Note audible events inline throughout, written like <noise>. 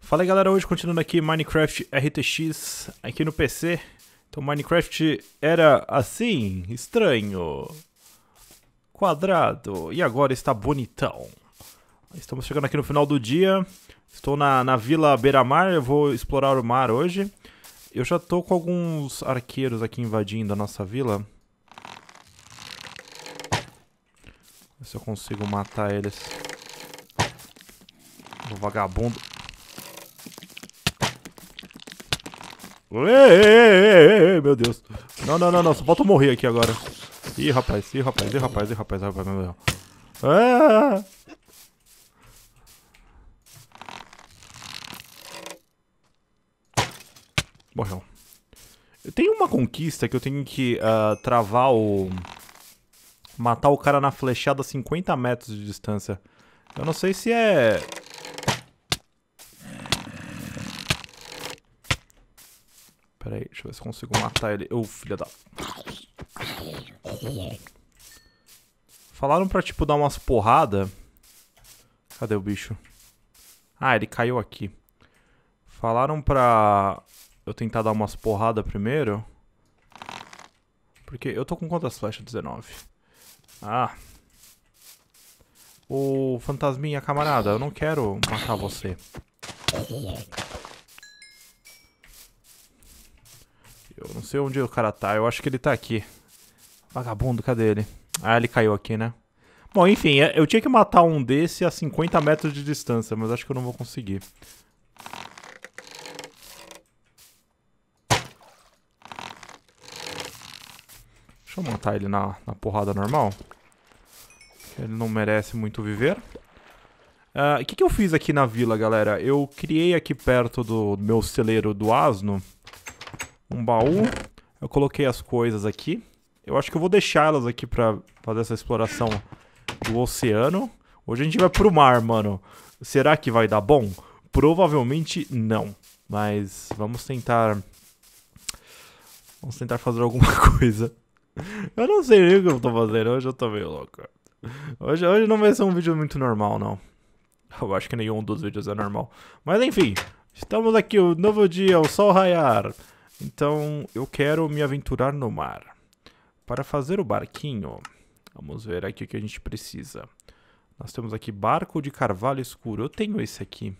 Fala aí galera, hoje continuando aqui Minecraft RTX aqui no PC. Então Minecraft era assim, estranho, quadrado e agora está bonitão. Estamos chegando aqui no final do dia, estou na, na Vila Beira-Mar, eu vou explorar o mar hoje. Eu já tô com alguns arqueiros aqui invadindo a nossa vila. se eu consigo matar eles vagabundo. Ei, meu Deus. Não, não, não, não. Só falta eu morrer aqui agora. Ih, rapaz, ih, rapaz, ih, rapaz, ih, rapaz, rapaz, meu Deus. Ah. Morreu. Eu tenho uma conquista que eu tenho que uh, travar o... Matar o cara na flechada a 50 metros de distância. Eu não sei se é... Pera aí, deixa eu ver se consigo matar ele. Ô, oh, filha da... Falaram pra, tipo, dar umas porradas. Cadê o bicho? Ah, ele caiu aqui. Falaram pra eu tentar dar umas porradas primeiro. Porque eu tô com quantas flechas? 19. Ah. Ô, fantasminha, camarada, eu não quero matar você. Eu não sei onde o cara tá, eu acho que ele tá aqui. Vagabundo, cadê ele? Ah, ele caiu aqui, né? Bom, enfim, é, eu tinha que matar um desse a 50 metros de distância, mas acho que eu não vou conseguir. Deixa eu matar ele na, na porrada normal. Ele não merece muito viver. Ah, o uh, que, que eu fiz aqui na vila, galera? Eu criei aqui perto do meu celeiro do asno um baú. Eu coloquei as coisas aqui. Eu acho que eu vou deixá-las aqui pra fazer essa exploração do oceano. Hoje a gente vai pro mar, mano. Será que vai dar bom? Provavelmente não. Mas vamos tentar... Vamos tentar fazer alguma <laughs> coisa. Eu não sei nem o que eu tô fazendo. Hoje eu tô meio louco. Hoje, hoje não vai ser um vídeo muito normal, não. Eu acho que nenhum dos vídeos é normal. Mas enfim, estamos aqui, o um novo dia, o sol raiar. Então eu quero me aventurar no mar. Para fazer o barquinho, vamos ver aqui o que a gente precisa. Nós temos aqui barco de carvalho escuro. Eu tenho esse aqui.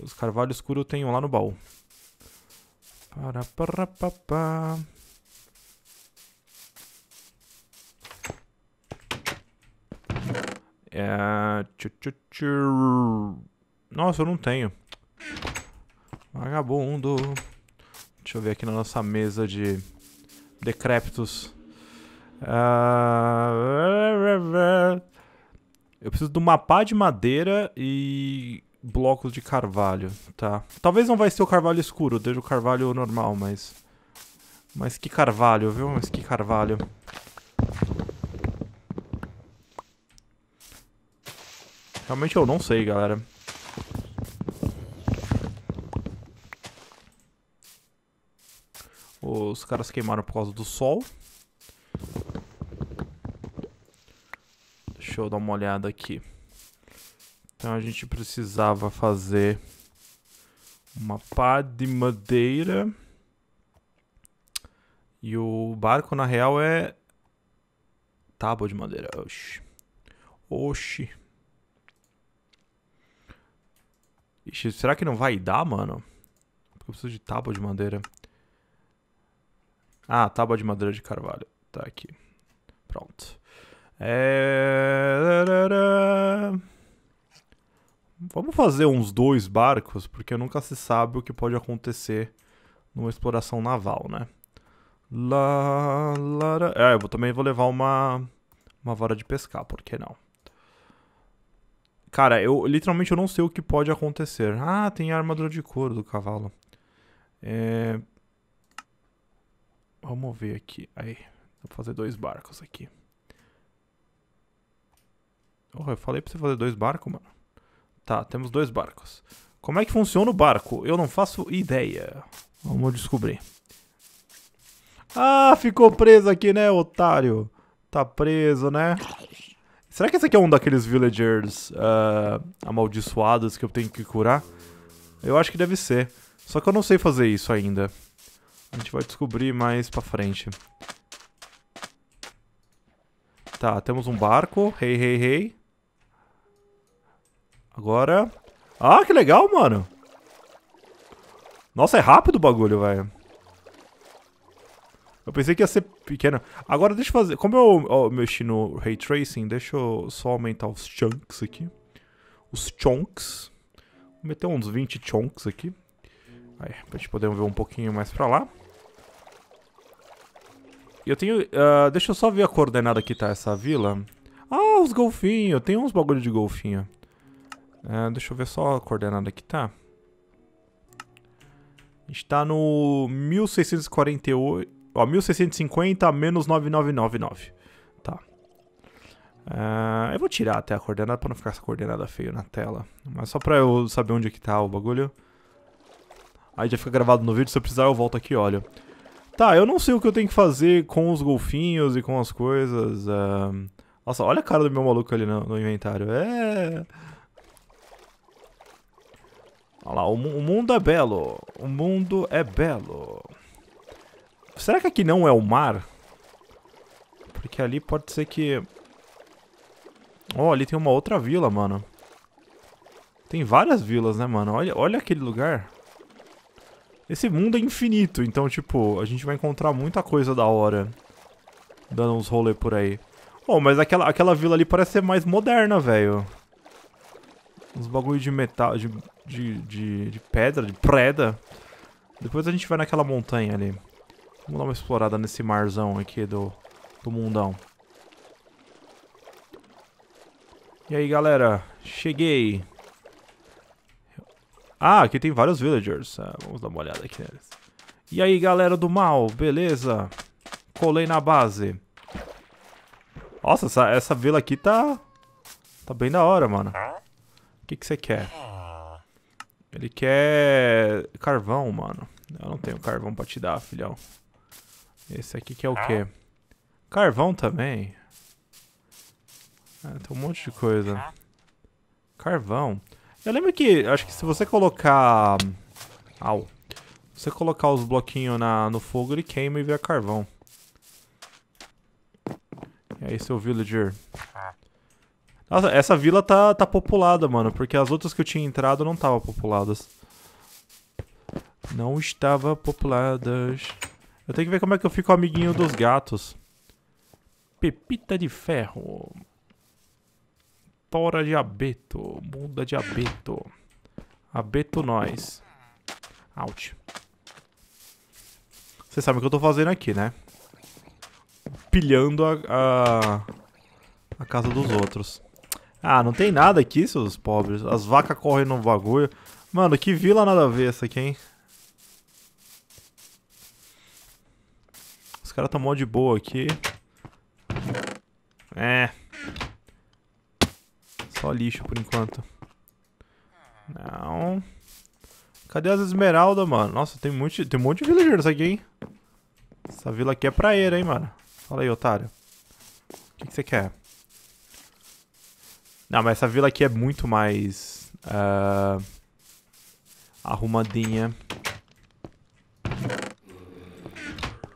Os carvalhos escuros eu tenho lá no baú. Para, para, É... Nossa, eu não tenho. Vagabundo. Deixa eu ver aqui na nossa mesa de decréptos. Uh... Eu preciso do pá de madeira e blocos de carvalho, tá? Talvez não vai ser o carvalho escuro, deixa o carvalho normal, mas... Mas que carvalho, viu? Mas que carvalho. Realmente eu não sei, galera. Os caras queimaram por causa do sol. Deixa eu dar uma olhada aqui. Então a gente precisava fazer uma pá de madeira. E o barco, na real, é tábua de madeira. Oxi. Oxi. Ixi, será que não vai dar, mano? Porque eu preciso de tábua de madeira. Ah, tábua de madeira de carvalho. Tá aqui. Pronto. É... Vamos fazer uns dois barcos, porque nunca se sabe o que pode acontecer numa exploração naval, né? Lá, lá, lá. É, eu também vou levar uma, uma vara de pescar, por que não? Cara, eu literalmente eu não sei o que pode acontecer. Ah, tem a armadura de couro do cavalo. É, Vamos ver aqui. Aí, vou fazer dois barcos aqui. Oh, eu falei pra você fazer dois barcos, mano. Tá, temos dois barcos. Como é que funciona o barco? Eu não faço ideia. Vamos descobrir. Ah, ficou preso aqui, né, otário? Tá preso, né? Será que esse aqui é um daqueles villagers uh, amaldiçoados que eu tenho que curar? Eu acho que deve ser. Só que eu não sei fazer isso ainda. A gente vai descobrir mais pra frente. Tá, temos um barco. Hey, hey, hey. Agora... Ah, que legal, mano. Nossa, é rápido o bagulho, velho. Eu pensei que ia ser pequeno. Agora deixa eu fazer... Como eu oh, mexi no Ray Tracing, deixa eu só aumentar os chunks aqui. Os chunks. Vou meter uns 20 chunks aqui. Aí, pra gente poder ver um pouquinho mais pra lá. Eu tenho... Uh, deixa eu só ver a coordenada que tá essa vila. Ah, os golfinhos. Tem uns bagulho de golfinho. Uh, deixa eu ver só a coordenada que tá. A gente tá no 1648... Ó, 1650 menos 9999. Tá. Uh, eu vou tirar até a coordenada pra não ficar essa coordenada feia na tela. Mas só pra eu saber onde é que tá o bagulho. Aí já fica gravado no vídeo, se eu precisar eu volto aqui e olho. Tá, eu não sei o que eu tenho que fazer com os golfinhos e com as coisas. Uh... Nossa, olha a cara do meu maluco ali no, no inventário. É. Olha lá, o, o mundo é belo. O mundo é belo. Será que aqui não é o mar? Porque ali pode ser que... Oh, ali tem uma outra vila, mano. Tem várias vilas, né, mano? Olha, olha aquele lugar. Esse mundo é infinito, então, tipo, a gente vai encontrar muita coisa da hora. Dando uns rolê por aí. Oh, mas aquela, aquela vila ali parece ser mais moderna, velho. Uns bagulho de metal, de, de, de, de pedra, de preda. Depois a gente vai naquela montanha ali. Vamos dar uma explorada nesse marzão aqui do, do mundão. E aí, galera. Cheguei. Ah, aqui tem vários villagers. Ah, vamos dar uma olhada aqui neles. E aí, galera do mal, beleza? Colei na base. Nossa, essa, essa vila aqui tá... Tá bem da hora, mano. O que, que você quer? Ele quer carvão, mano. Eu não tenho carvão pra te dar, filhão. Esse aqui que é o quê? Carvão também. É, tem um monte de coisa. Carvão. Eu lembro que, acho que se você colocar... Au. Se você colocar os bloquinhos na, no fogo, ele queima e vira carvão. E aí, seu villager. Nossa, essa vila tá, tá populada, mano. Porque as outras que eu tinha entrado não estavam populadas. Não estava populadas. Eu tenho que ver como é que eu fico amiguinho dos gatos. Pepita de ferro. Tora de abeto. Muda de abeto. Abeto nós. Out. Vocês sabem o que eu tô fazendo aqui, né? Pilhando a, a, a, casa dos outros. Ah, não tem nada aqui, seus pobres. As vacas correm no bagulho. Mano, que vila nada a ver essa aqui, hein? Os caras tão mó de boa aqui. É. Só lixo por enquanto. Não. Cadê as esmeraldas, mano? Nossa, tem, muito, tem um monte de villager nessa aqui, hein? Essa vila aqui é praeira, hein, mano? Fala aí, otário. O que, que você quer? Não, mas essa vila aqui é muito mais... Uh, arrumadinha.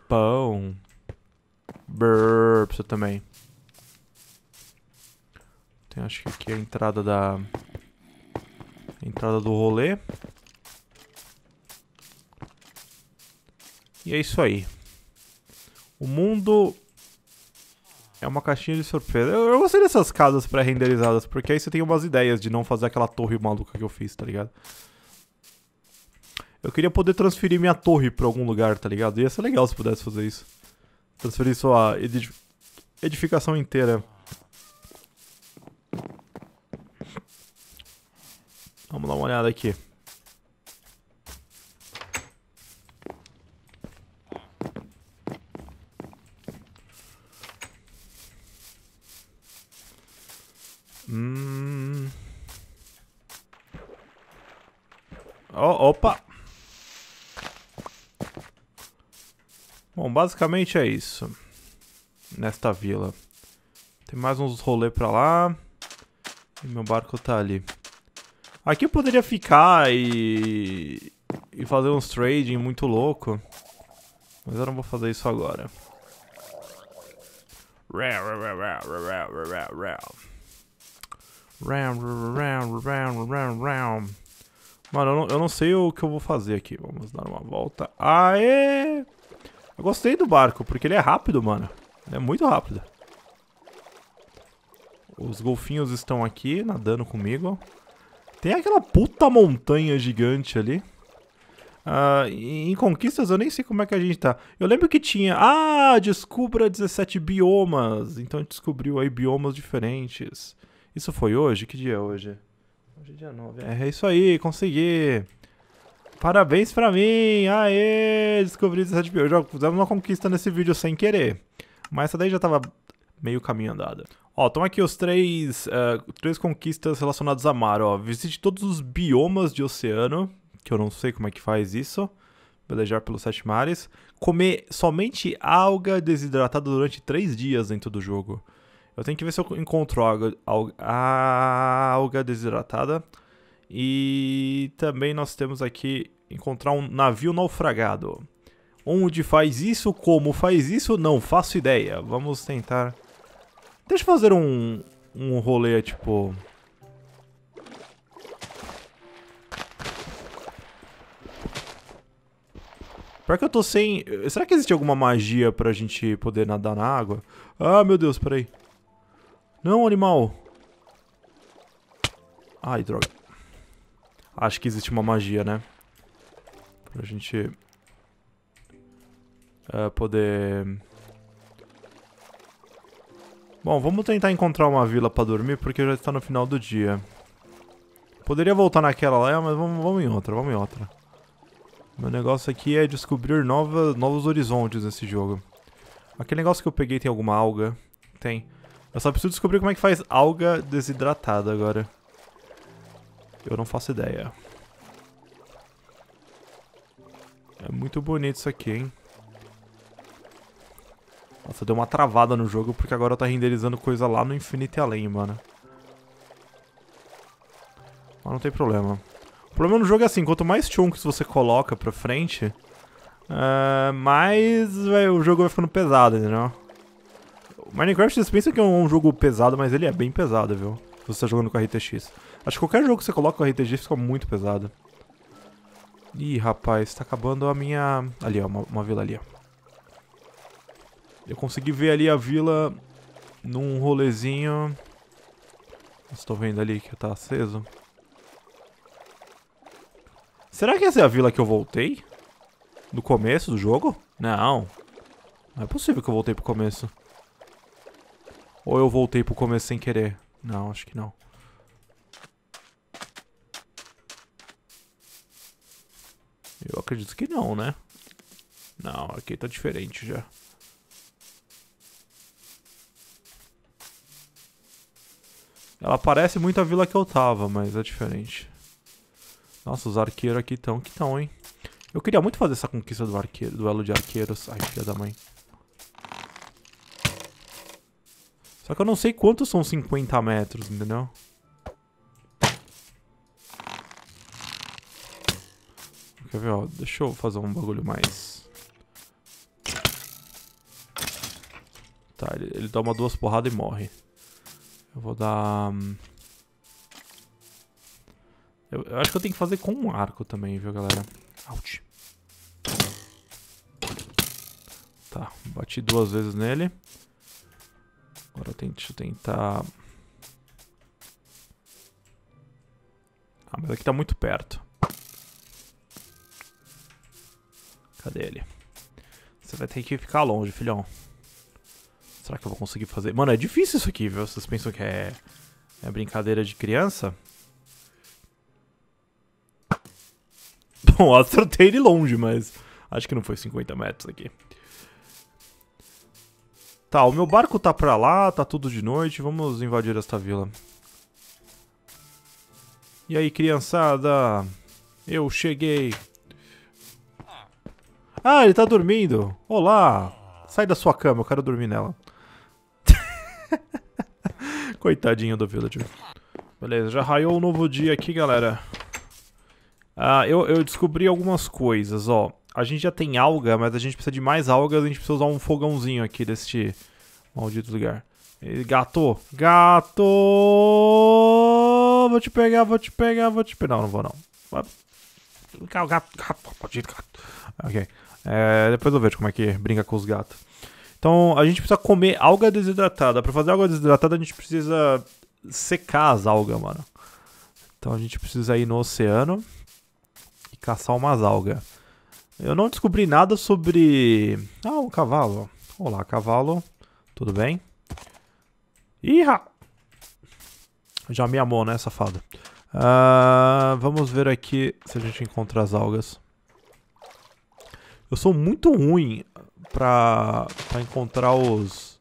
Pão. Burps também. Tem acho que aqui é a entrada da... Entrada do rolê. E é isso aí. O mundo é uma caixinha de surpresa. Eu, eu gostei dessas casas pré-renderizadas, porque aí você tem umas ideias de não fazer aquela torre maluca que eu fiz, tá ligado? Eu queria poder transferir minha torre pra algum lugar, tá ligado? Ia ser legal se pudesse fazer isso. Transferir sua edificação inteira Vamos dar uma olhada aqui. Hum. Oh, opa! Bom, basicamente é isso. Nesta vila. Tem mais uns rolê pra lá. E meu barco tá ali. Aqui eu poderia ficar e, e fazer uns trading muito louco. Mas eu não vou fazer isso agora. Mano, eu não, eu não sei o que eu vou fazer aqui. Vamos dar uma volta. Aê! Eu gostei do barco, porque ele é rápido, mano. Ele é muito rápido. Os golfinhos estão aqui nadando comigo. Tem aquela puta montanha gigante ali. Uh, em conquistas eu nem sei como é que a gente tá. Eu lembro que tinha. Ah, descubra 17 biomas. Então a gente descobriu aí biomas diferentes. Isso foi hoje? Que dia é hoje? Hoje é dia 9. É, é isso aí, consegui. Parabéns pra mim! Aê! Descobri 17 biomas. Já fizemos uma conquista nesse vídeo sem querer. Mas essa daí já tava meio caminho andado. Ó, estão aqui os três, uh, três conquistas relacionadas a mar, ó. Visite todos os biomas de oceano, que eu não sei como é que faz isso. Belejar pelos sete mares. Comer somente alga desidratada durante três dias dentro do jogo. Eu tenho que ver se eu encontro alga, alga, ah, alga desidratada. E também nós temos aqui encontrar um navio naufragado. Onde faz isso, como faz isso, não faço ideia. Vamos tentar Deixa eu fazer um, um rolê, tipo... Pior que eu tô sem... Será que existe alguma magia pra gente poder nadar na água? Ah, meu Deus, peraí. Não, animal. Ai, droga. Acho que existe uma magia, né? Pra gente... Uh, poder... Bom, vamos tentar encontrar uma vila pra dormir, porque já está no final do dia. Poderia voltar naquela lá, mas vamos, vamos em outra, vamos em outra. Meu negócio aqui é descobrir nova, novos horizontes nesse jogo. Aquele negócio que eu peguei tem alguma alga? Tem. Eu só preciso descobrir como é que faz alga desidratada agora. Eu não faço ideia. É muito bonito isso aqui, hein? Nossa, deu uma travada no jogo porque agora tá renderizando coisa lá no infinito e além, mano. Mas não tem problema. O problema no jogo é assim, quanto mais chunks você coloca pra frente, uh, mais véio, o jogo vai ficando pesado, entendeu? O Minecraft, vocês pensam que é um jogo pesado, mas ele é bem pesado, viu? Se você tá jogando com a RTX. Acho que qualquer jogo que você coloca com a RTX fica muito pesado. Ih, rapaz, tá acabando a minha... Ali, ó, uma, uma vila ali, ó. Eu consegui ver ali a vila num rolezinho. Estou vendo ali que está aceso. Será que essa é a vila que eu voltei? no começo do jogo? Não. Não é possível que eu voltei pro começo. Ou eu voltei pro começo sem querer? Não, acho que não. Eu acredito que não, né? Não, aqui tá diferente já. Ela parece muito a vila que eu tava, mas é diferente. Nossa, os arqueiros aqui estão que estão, hein? Eu queria muito fazer essa conquista do arqueiro, duelo de arqueiros. Ai, filha da mãe. Só que eu não sei quantos são 50 metros, entendeu? Quer ver, ó, deixa eu fazer um bagulho mais... Tá, ele, ele dá uma duas porradas e morre. Eu vou dar... Hum, eu, eu acho que eu tenho que fazer com um arco também, viu, galera? Out. Tá, bati duas vezes nele. Agora eu tento, deixa eu tentar... Ah, mas aqui tá muito perto. Cadê ele? Você vai ter que ficar longe, filhão. Será que eu vou conseguir fazer? Mano, é difícil isso aqui, viu? Vocês pensam que é, é brincadeira de criança? <laughs> Bom, acertei ele longe, mas acho que não foi 50 metros aqui. Tá, o meu barco tá pra lá, tá tudo de noite, vamos invadir esta vila. E aí, criançada? Eu cheguei. Ah, ele tá dormindo. Olá. Sai da sua cama, eu quero dormir nela. <laughs> Coitadinho do Village. Beleza, já raiou um novo dia aqui, galera. Ah, eu, eu descobri algumas coisas, ó. A gente já tem alga, mas a gente precisa de mais algas. A gente precisa usar um fogãozinho aqui deste maldito lugar. Gato! Gato! Vou te pegar, vou te pegar, vou te pegar. Não, não vou não. Gato, gato, gato, gato. Ok. É, depois eu vejo como é que brinca com os gatos. Então a gente precisa comer alga desidratada. Para fazer alga desidratada, a gente precisa secar as algas, mano. Então a gente precisa ir no oceano e caçar umas algas. Eu não descobri nada sobre. Ah, o cavalo. Olá, cavalo. Tudo bem? Ira. Já me amou, né, safado? Uh, vamos ver aqui se a gente encontra as algas. Eu sou muito ruim pra, pra encontrar os...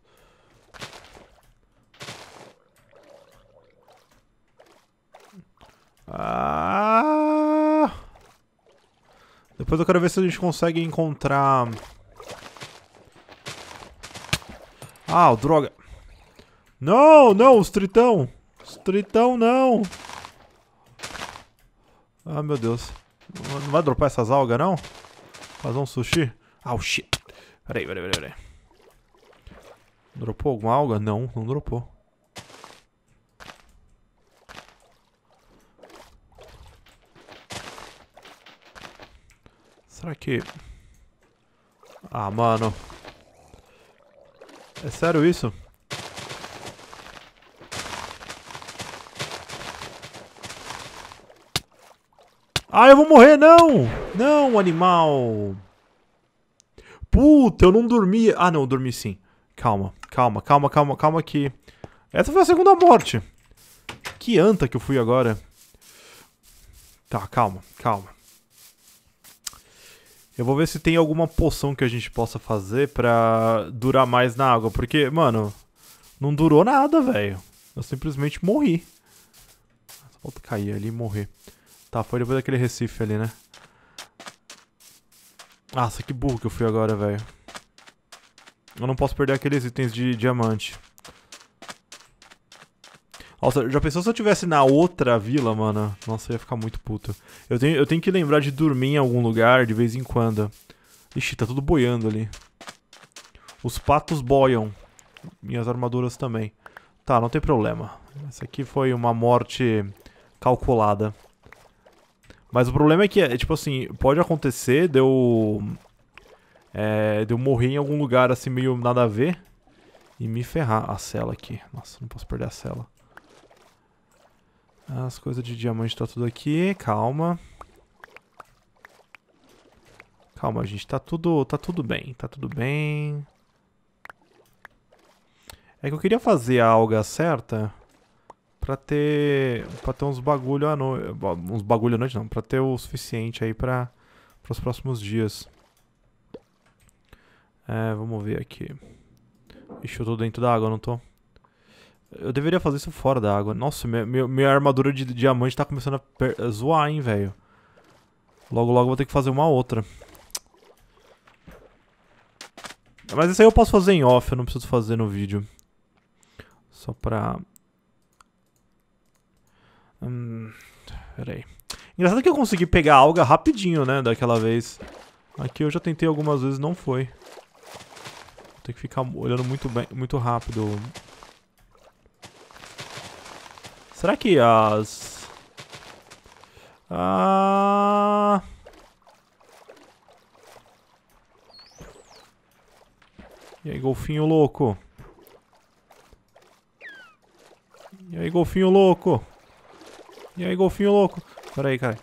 Ah! Depois eu quero ver se a gente consegue encontrar... Ah, droga. Não, não, os tritão. Os tritão, não. Ah, meu Deus. Não vai dropar essas algas, não? Fazer um sushi? Ah, oh, shit. Peraí, peraí, peraí, peraí. Dropou alguma alga? Não, não dropou. Será que... Ah, mano. É sério isso? Ah, eu vou morrer, não! Não, animal! Puta, eu não dormi. Ah, não, dormi sim. Calma, calma, calma, calma, calma que... Essa foi a segunda morte. Que anta que eu fui agora. Tá, calma, calma. Eu vou ver se tem alguma poção que a gente possa fazer pra durar mais na água. Porque, mano, não durou nada, velho. Eu simplesmente morri. Só falta cair ali e morrer. Tá, foi depois daquele recife ali, né? Nossa, que burro que eu fui agora, velho. Eu não posso perder aqueles itens de diamante. Nossa, já pensou se eu tivesse na outra vila, mano? Nossa, eu ia ficar muito puto. Eu tenho, eu tenho que lembrar de dormir em algum lugar de vez em quando. Ixi, tá tudo boiando ali. Os patos boiam. Minhas armaduras também. Tá, não tem problema. Essa aqui foi uma morte calculada. Mas o problema é que, é, tipo assim, pode acontecer de eu. É, de eu morrer em algum lugar assim, meio nada a ver. E me ferrar a cela aqui. Nossa, não posso perder a cela. As coisas de diamante tá tudo aqui. Calma. Calma, gente. Tá tudo, tá tudo bem. Tá tudo bem. É que eu queria fazer a alga certa pra ter, pra ter uns bagulho à noite. Uns bagulho à noite não, pra ter o suficiente aí pra, pros próximos dias. É, vamos ver aqui. Ixi, eu tô dentro da água, não tô? Eu deveria fazer isso fora da água. Nossa, minha, minha, minha armadura de diamante tá começando a, a zoar, hein, velho. Logo, logo vou ter que fazer uma outra. Mas isso aí eu posso fazer em off, eu não preciso fazer no vídeo. Só pra Hum, peraí. Engraçado que eu consegui pegar alga rapidinho, né, daquela vez. Aqui eu já tentei algumas vezes não foi. Tem que ficar olhando muito, bem, muito rápido. Será que as... Ah... E aí, golfinho louco? E aí, golfinho louco? E aí, golfinho louco. Pera aí, cara.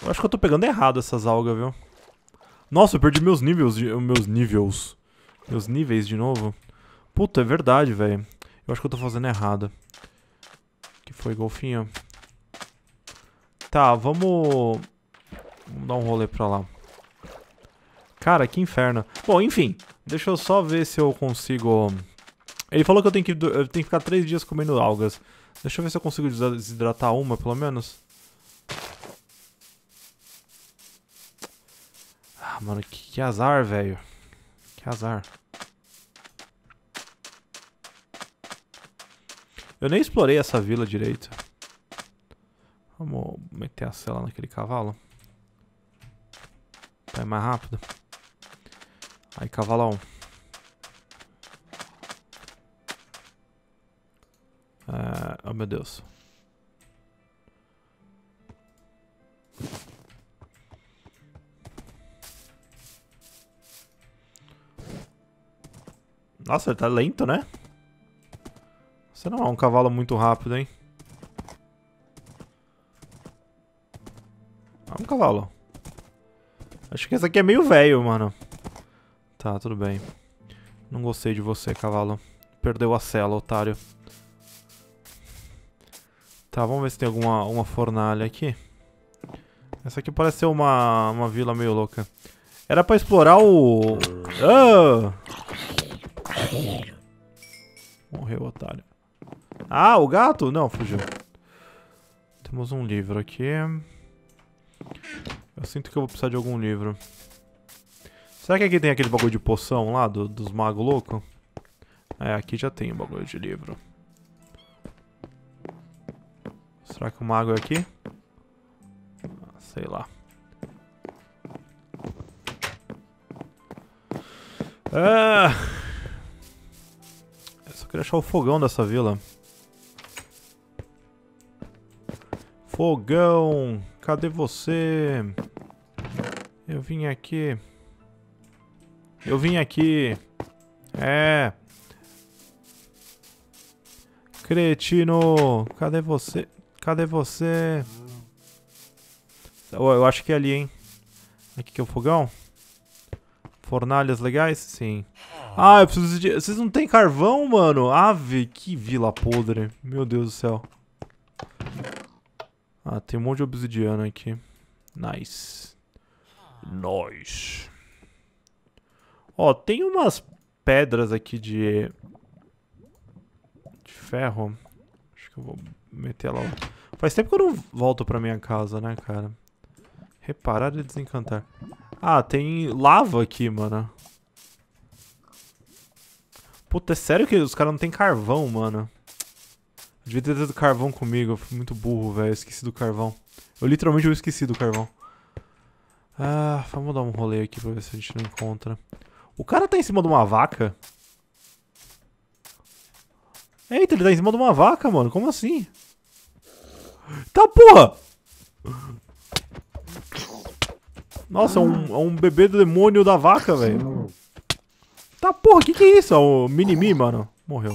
Eu acho que eu tô pegando errado essas algas, viu? Nossa, eu perdi meus níveis, de, meus níveis. Meus níveis de novo. Puta, é verdade, velho. Eu acho que eu tô fazendo errado. Que foi, golfinho? Tá, vamos... Vamos dar um rolê pra lá. Cara, que inferno. Bom, enfim. Deixa eu só ver se eu consigo... Ele falou que eu tenho que, eu tenho que ficar três dias comendo algas. Deixa eu ver se eu consigo desidratar uma, pelo menos. Ah, mano, que, que azar, velho. Que azar. Eu nem explorei essa vila direito. Vamos meter a cela naquele cavalo. Vai tá, é mais rápido. Aí, cavalão. Ah, oh, meu Deus. Nossa, ele tá lento, né? Você não é um cavalo muito rápido, hein? Vamos, é cavalo. Acho que esse aqui é meio velho, mano. Tá, tudo bem. Não gostei de você, cavalo. Perdeu a cela, otário. Tá, vamos ver se tem alguma uma fornalha aqui. Essa aqui parece ser uma, uma vila meio louca. Era pra explorar o... Ah! Morreu, otário. Ah, o gato? Não, fugiu. Temos um livro aqui. Eu sinto que eu vou precisar de algum livro. Será que aqui tem aquele bagulho de poção lá do, dos magos loucos? É, aqui já tem o um bagulho de livro. Será que o mago é aqui? Ah, sei lá. Ah! Eu só queria achar o fogão dessa vila. Fogão, cadê você? Eu vim aqui. Eu vim aqui. É. Cretino, cadê você? Cadê você? Oh, eu acho que é ali, hein? Aqui que é o fogão. Fornalhas legais? Sim. Ah, eu preciso de... Vocês não tem carvão, mano? Ave, que vila podre. Meu Deus do céu. Ah, tem um monte de obsidiana aqui. Nice. Nice. Ó, tem umas pedras aqui de... De ferro. Acho que eu vou meter lá. Faz tempo que eu não volto pra minha casa, né, cara? Reparar e desencantar. Ah, tem lava aqui, mano. Puta, é sério que os caras não tem carvão, mano? Eu devia ter trazido carvão comigo. Eu fui muito burro, velho. Esqueci do carvão. Eu literalmente eu esqueci do carvão. Ah, vamos dar um rolê aqui pra ver se a gente não encontra. O cara tá em cima de uma vaca? Eita, ele tá em cima de uma vaca, mano. Como assim? Tá porra! Nossa, é um, é um bebê do demônio da vaca, velho. Tá porra, que que é isso? É o Minimi, mano. Morreu.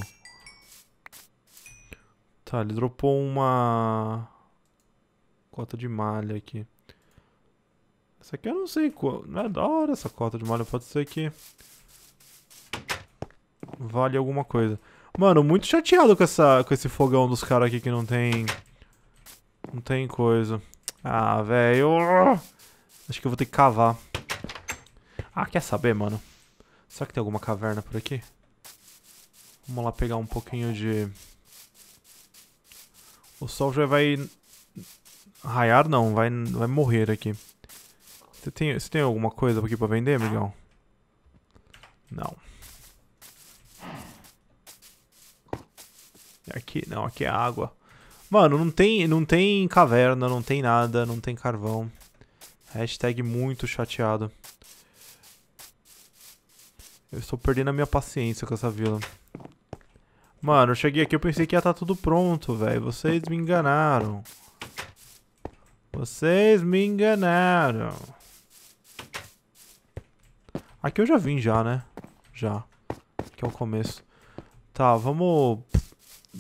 Tá, ele dropou uma... Cota de malha aqui. Isso aqui eu não sei qual. Não é da hora essa cota de malha. Pode ser que. Vale alguma coisa. Mano, muito chateado com, essa, com esse fogão dos caras aqui que não tem. Não tem coisa. Ah, velho. Acho que eu vou ter que cavar. Ah, quer saber, mano? Será que tem alguma caverna por aqui? Vamos lá pegar um pouquinho de... O sol já vai... Raiar não, vai, vai morrer aqui. Você tem, você tem alguma coisa aqui pra vender, amigão? Não. É aqui, não, aqui é água. Mano, não tem, não tem caverna, não tem nada, não tem carvão. Hashtag muito chateado. Eu estou perdendo a minha paciência com essa vila. Mano, eu cheguei aqui, eu pensei que ia estar tá tudo pronto, velho. Vocês me enganaram. Vocês me enganaram. Aqui eu já vim já, né? Já. Que é o começo. Tá, vamos...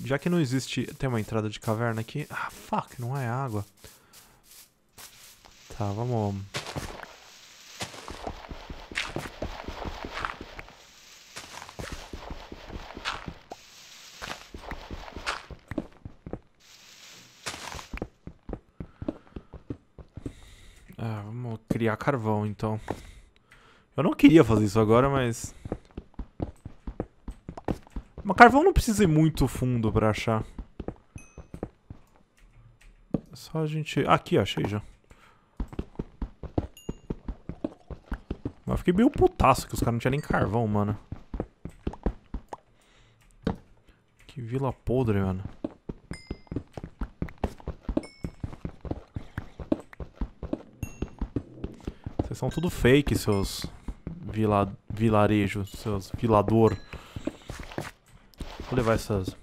Já que não existe... Tem uma entrada de caverna aqui. Ah, fuck, não é água. Tá, vamos... Ah, vamos criar carvão, então. Eu não queria fazer isso agora, mas... Mas carvão não precisa ir muito fundo pra achar. É só a gente... aqui, achei já. Mas fiquei meio putaço que os caras não tinham nem carvão, mano. Que vila podre, mano. Vocês são tudo fake, seus vila, vilarejo, seus vilador. Vou levar essas.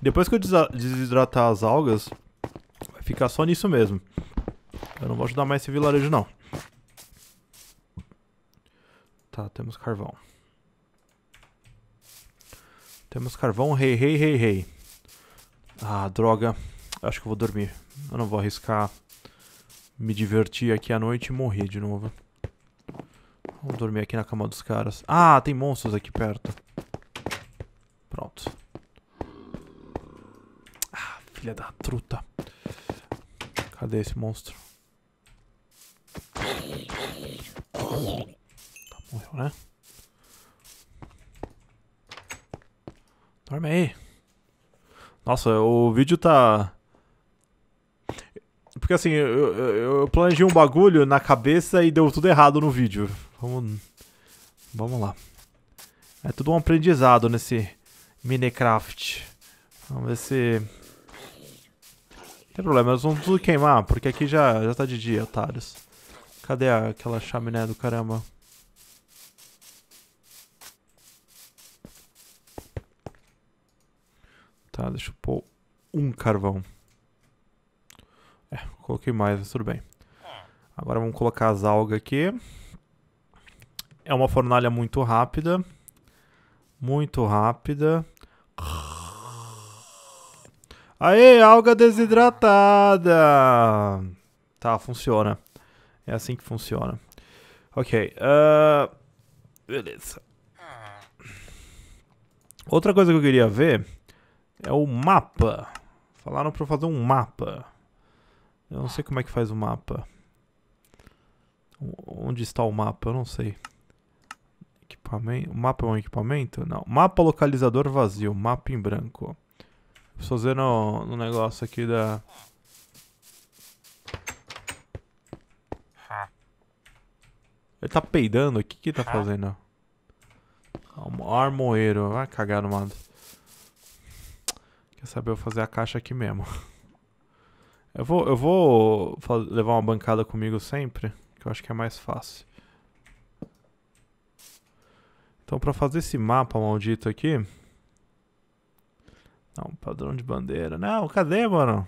Depois que eu desidratar as algas, vai ficar só nisso mesmo. Eu não vou ajudar mais esse vilarejo, não. Tá, temos carvão. Temos carvão, rei, rei, rei, rei. Ah, droga. Acho que eu vou dormir. Eu não vou arriscar me divertir aqui à noite e morrer de novo. Vamos dormir aqui na cama dos caras. Ah, tem monstros aqui perto. Pronto. Ah, filha da truta. Cadê esse monstro? Tá, morreu, né? Dorme aí. Nossa, o vídeo tá... Porque assim, eu, eu, eu planejei um bagulho na cabeça e deu tudo errado no vídeo. Vamos, vamos lá. É tudo um aprendizado nesse Minecraft. Vamos ver se... Não tem problema, nós vamos tudo queimar, porque aqui já, já tá de dia, otários. Cadê aquela chaminé do caramba? Tá, deixa eu pôr um carvão. É, coloquei mais, mas tudo bem. Agora vamos colocar as algas aqui. É uma fornalha muito rápida. Muito rápida. Aê, alga desidratada! Tá, funciona. É assim que funciona. Ok. Uh, beleza. Outra coisa que eu queria ver é o mapa. Falaram pra eu fazer um mapa. Eu não sei como é que faz o mapa. Onde está o mapa? Eu não sei. Equipamento. Mapa é um equipamento? Não. Mapa localizador vazio. Mapa em branco. Preciso fazer no, no negócio aqui da. Ele tá peidando? O que que tá fazendo? Ah, armoeiro. Vai cagar no mando Quer saber? Eu fazer a caixa aqui mesmo. Eu vou, eu vou levar uma bancada comigo sempre, que eu acho que é mais fácil. Então, para fazer esse mapa maldito aqui... Não, padrão de bandeira. Não, cadê, mano?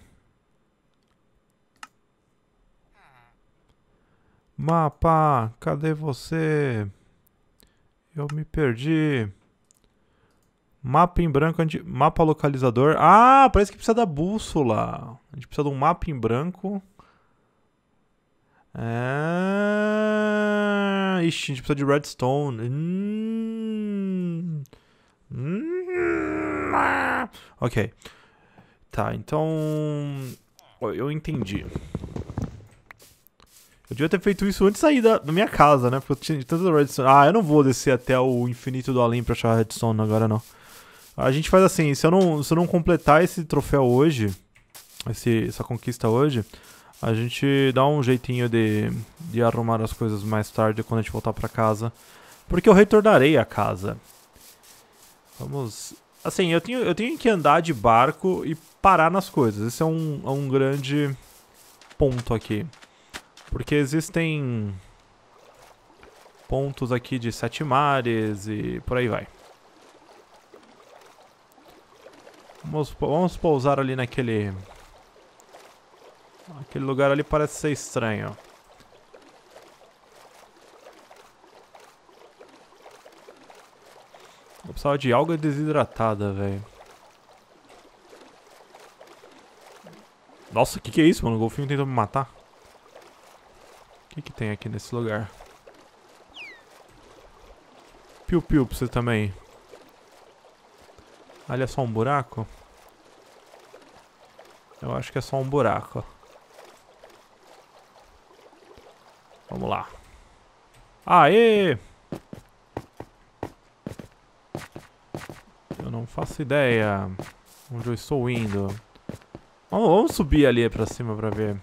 Mapa, cadê você? Eu me perdi. Mapa em branco, mapa localizador. Ah, parece que precisa da bússola. A gente precisa de um mapa em branco. É... Ixi, a gente precisa de redstone. Hum... Uhum. Ok. Tá, então. Eu entendi. Eu devia ter feito isso antes de sair da, da minha casa, né? Porque eu tinha tanta redstone. Ah, eu não vou descer até o infinito do além pra achar redstone agora, não. A gente faz assim, se eu não, se eu não completar esse troféu hoje, esse, essa conquista hoje, a gente dá um jeitinho de, de arrumar as coisas mais tarde quando a gente voltar pra casa. Porque eu retornarei à casa. Vamos. Assim, eu tenho, eu tenho que andar de barco e parar nas coisas. Esse é um, é um grande ponto aqui. Porque existem pontos aqui de sete mares e por aí vai. Vamos, vamos pousar ali naquele... Aquele lugar ali parece ser estranho. Eu precisava de alga desidratada, velho. Nossa, o que, que é isso, mano? O golfinho tentou me matar. O que, que tem aqui nesse lugar? Piu-piu pra você também. Ali é só um buraco? Eu acho que é só um buraco. Vamos lá. Aê! faço ideia onde eu estou indo. Vamos, vamos subir ali pra cima pra ver.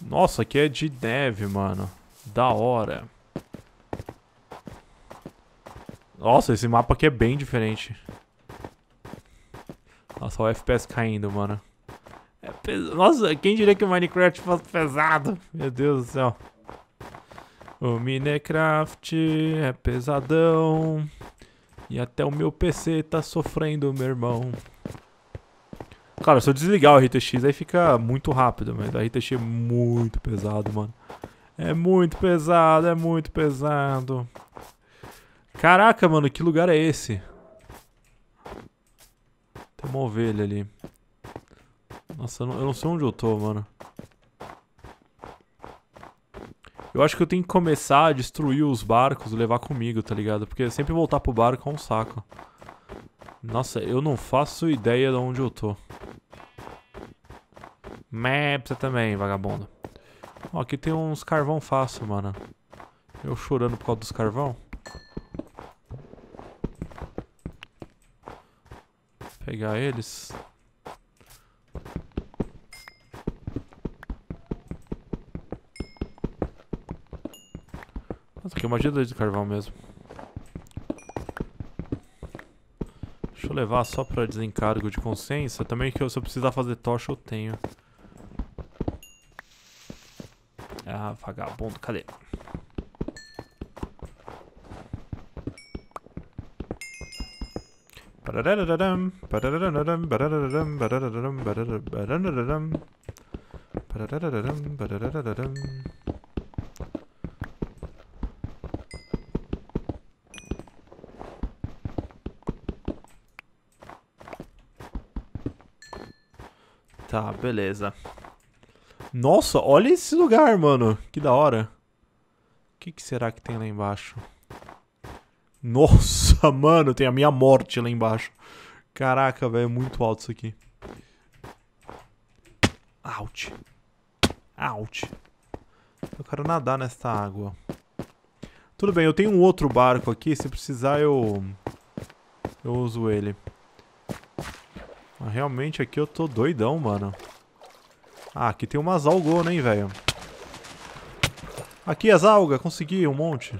Nossa, aqui é de neve, mano. Da hora. Nossa, esse mapa aqui é bem diferente. Nossa, o FPS caindo, mano pesado. Nossa, quem diria que o Minecraft fosse pesado? Meu Deus do céu. O Minecraft é pesadão. E até o meu PC tá sofrendo, meu irmão. Cara, se eu desligar o RTX aí fica muito rápido, mas a RTX é muito pesado, mano. É muito pesado, é muito pesado. Caraca, mano, que lugar é esse? Tem uma ovelha ali. Nossa, eu não, sei onde eu tô, mano. Eu acho que eu tenho que começar a destruir os barcos, levar comigo, tá ligado? Porque sempre voltar pro barco é um saco. Nossa, eu não faço ideia de onde eu tô. Map, você também, vagabundo. Ó, aqui tem uns carvão fácil, mano. Eu chorando por causa dos carvão. Pegar eles. Nossa, aqui é uma geladeira de carvão mesmo. Deixa eu levar só pra desencargo de consciência. Também que eu, se eu precisar fazer tocha, eu tenho. Ah, vagabundo, cadê? Parararararam, Tá, beleza. Nossa, olha esse lugar, mano. Que da hora. O que, que será que tem lá embaixo? Nossa, <laughs> mano, tem a minha morte lá embaixo. Caraca, velho, é muito alto isso aqui. Out. Out. Eu quero nadar nesta água. Tudo bem, eu tenho um outro barco aqui. Se precisar, eu... Eu uso ele realmente aqui eu tô doidão, mano. Ah, aqui tem umas algas hein, velho. Aqui as algas, consegui um monte.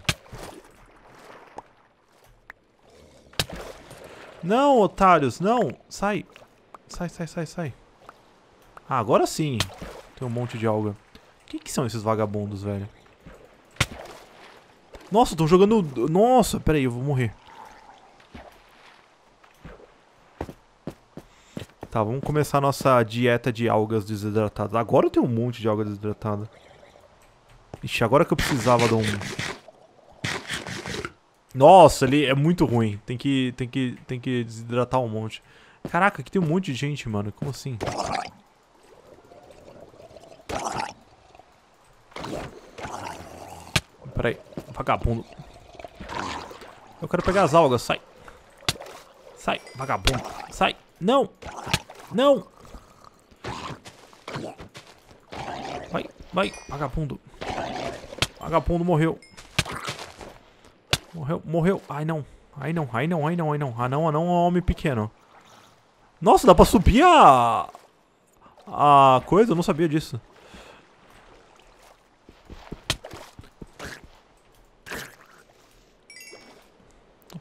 Não, otários, não. Sai. Sai, sai, sai, sai. Ah, agora sim. Tem um monte de alga. O que, que são esses vagabundos, velho? Nossa, estão jogando... Nossa, peraí, eu vou morrer. Tá, vamos começar a nossa dieta de algas desidratadas. Agora eu tenho um monte de alga desidratada. Ixi, agora que eu precisava de um... Nossa, ele é muito ruim. Tem que, tem que, tem que desidratar um monte. Caraca, aqui tem um monte de gente, mano. Como assim? Peraí. Vagabundo. Eu quero pegar as algas. Sai. Sai, vagabundo. Sai. Não. Não! Vai, vai, vagabundo. Vagabundo morreu. Morreu, morreu. Ai não. Ai não, ai não, ai não, ai não. Ah não, ah não, ah, homem pequeno. Nossa, dá pra subir a... A coisa? Eu não sabia disso.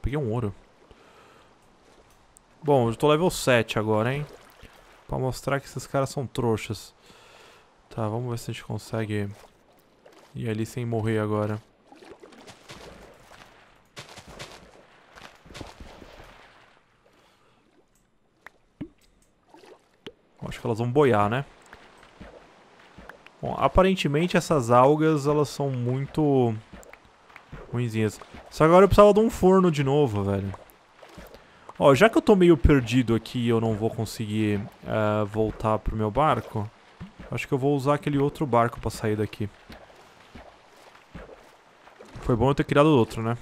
peguei um ouro. Bom, eu tô level 7 agora, hein. Pra mostrar que esses caras são trouxas. Tá, vamos ver se a gente consegue ir ali sem morrer agora. Acho que elas vão boiar, né? Bom, aparentemente essas algas, elas são muito ruinzinhas. Só que agora eu precisava de um forno de novo, velho. Ó, já que eu tô meio perdido aqui e eu não vou conseguir uh, voltar pro meu barco, acho que eu vou usar aquele outro barco pra sair daqui. Foi bom eu ter criado outro, né?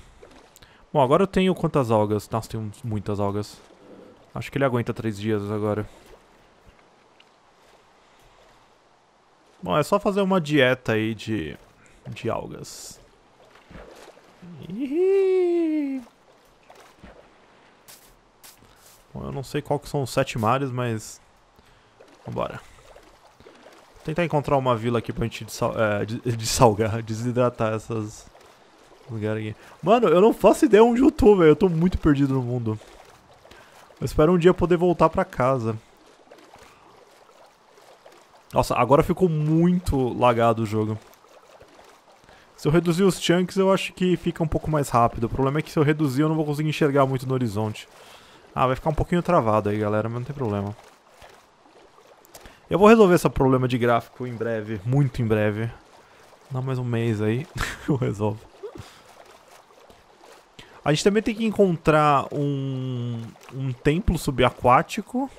Bom, agora eu tenho quantas algas? Nossa, tenho muitas algas. Acho que ele aguenta três dias agora. Bom, é só fazer uma dieta aí de, de algas. Ih! Eu não sei qual que são os sete mares, mas... Vambora. Vou tentar encontrar uma vila aqui pra gente dessal é, <laughs> dessalgar, desidratar essas... Lugar aqui. Mano, eu não faço ideia onde eu tô, velho. Eu tô muito perdido no mundo. Eu espero um dia poder voltar pra casa. Nossa, agora ficou muito lagado o jogo. Se eu reduzir os chunks, eu acho que fica um pouco mais rápido. O problema é que se eu reduzir, eu não vou conseguir enxergar muito no horizonte. Ah, vai ficar um pouquinho travado aí, galera, mas não tem problema. Eu vou resolver esse problema de gráfico em breve, muito em breve. Dá mais um mês aí, <laughs> eu resolvo. A gente também tem que encontrar um, um templo subaquático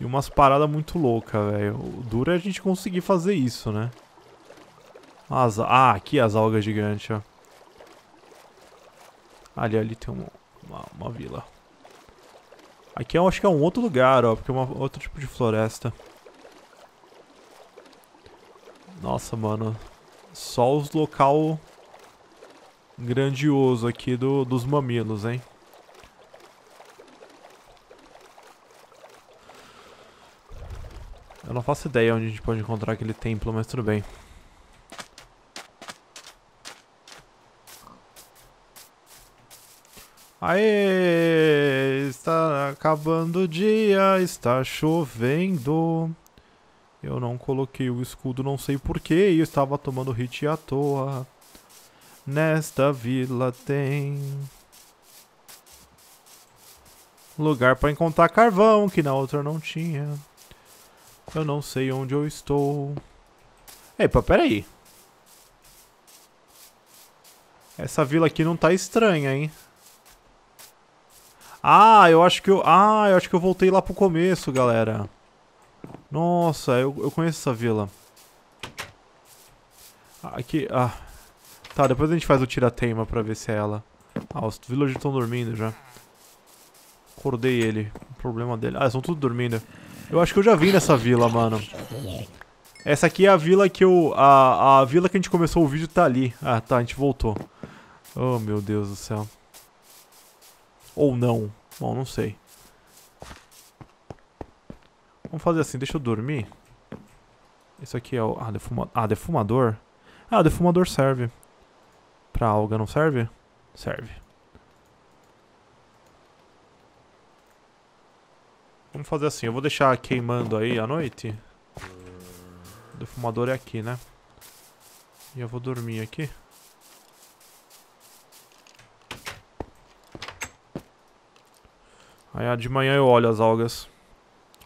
e umas paradas muito loucas, velho. O duro é a gente conseguir fazer isso, né? As, ah, aqui as algas gigantes, ó. Ali, ali tem uma, uma, uma vila. Aqui eu acho que é um outro lugar, ó, porque é um outro tipo de floresta. Nossa, mano. Só os local grandioso aqui do, dos mamilos, hein? Eu não faço ideia onde a gente pode encontrar aquele templo, mas tudo bem. Aê! Está acabando o dia, está chovendo. Eu não coloquei o escudo, não sei porquê, e estava tomando hit à toa. Nesta vila tem lugar para encontrar carvão que na outra não tinha. Eu não sei onde eu estou. Epa, peraí. Essa vila aqui não tá estranha, hein? Ah, eu acho que eu... Ah, eu acho que eu voltei lá pro começo, galera. Nossa, eu, eu conheço essa vila. Ah, aqui, ah... Tá, depois a gente faz o tira pra ver se é ela. Ah, os villagers estão dormindo já. Acordei ele. Problema dele. Ah, estão tudo dormindo. Eu acho que eu já vim nessa vila, mano. Essa aqui é a vila que eu... A, a vila que a gente começou o vídeo tá ali. Ah, tá, a gente voltou. Oh, meu Deus do céu. Ou não. Bom, não sei. Vamos fazer assim, deixa eu dormir. Isso aqui é o... Ah, defuma... ah defumador. Ah, defumador serve. Pra alga, não serve? Serve. Vamos fazer assim, eu vou deixar queimando aí à noite. O defumador é aqui, né? E eu vou dormir aqui. Aí de manhã eu olho as algas.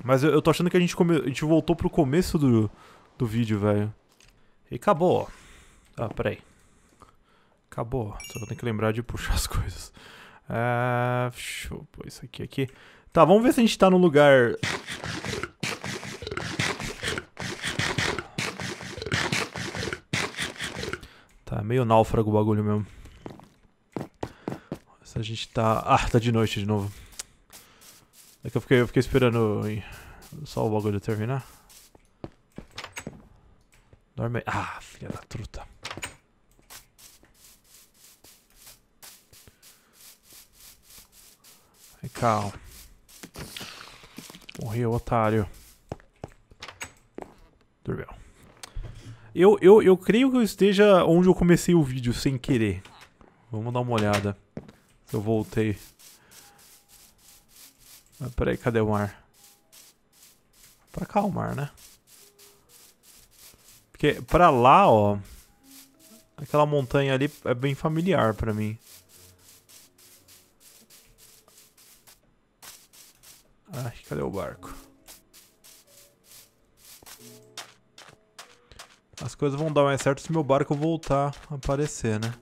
Mas eu, eu tô achando que a gente, come... a gente voltou pro começo do, do vídeo, velho. E acabou, ó. Ah, peraí. Acabou. Só tenho que lembrar de puxar <laughs> as coisas. É... Deixa eu pôr isso aqui aqui. Tá, vamos ver se a gente tá no lugar... Tá, meio náufrago o bagulho mesmo. Se a gente tá... Ah, tá de noite de novo. É que eu fiquei, eu fiquei esperando só o bagulho terminar. Dorme Ah, filha da truta. Vem cá. Morreu, otário. Dormiu. Eu, eu, eu creio que eu esteja onde eu comecei o vídeo, sem querer. Vamos dar uma olhada. Eu voltei. Mas peraí, cadê o mar? Pra cá o mar, né? Porque pra lá, ó. Aquela montanha ali é bem familiar pra mim. Ai, ah, cadê o barco? As coisas vão dar mais certo se meu barco voltar a aparecer, né?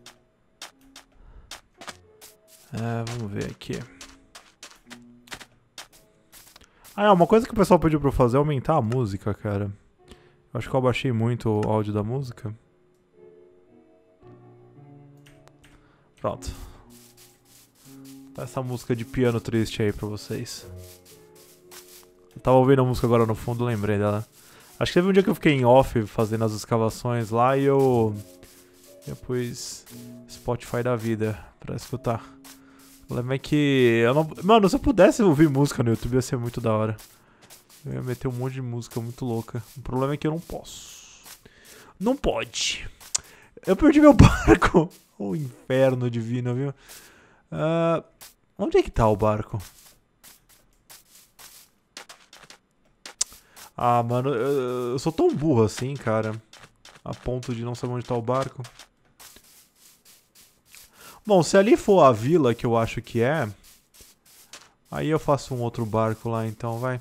É, vamos ver aqui. Ah, é, uma coisa que o pessoal pediu pra eu fazer é aumentar a música, cara. Acho que eu abaixei muito o áudio da música. Pronto. Tá essa música de piano triste aí pra vocês. Eu tava ouvindo a música agora no fundo, lembrei dela. Acho que teve um dia que eu fiquei em off fazendo as escavações lá e eu. Eu pus Spotify da vida pra escutar. O problema é que. Eu não... Mano, se eu pudesse ouvir música no YouTube ia ser muito da hora. Eu ia meter um monte de música muito louca. O problema é que eu não posso. Não pode. Eu perdi meu <laughs> barco. O oh, inferno divino, viu? Uh, onde é que tá o barco? Ah, mano, eu, eu sou tão burro assim, cara. A ponto de não saber onde tá o barco. Bom, se ali for a vila, que eu acho que é... Aí eu faço um outro barco lá, então, vai.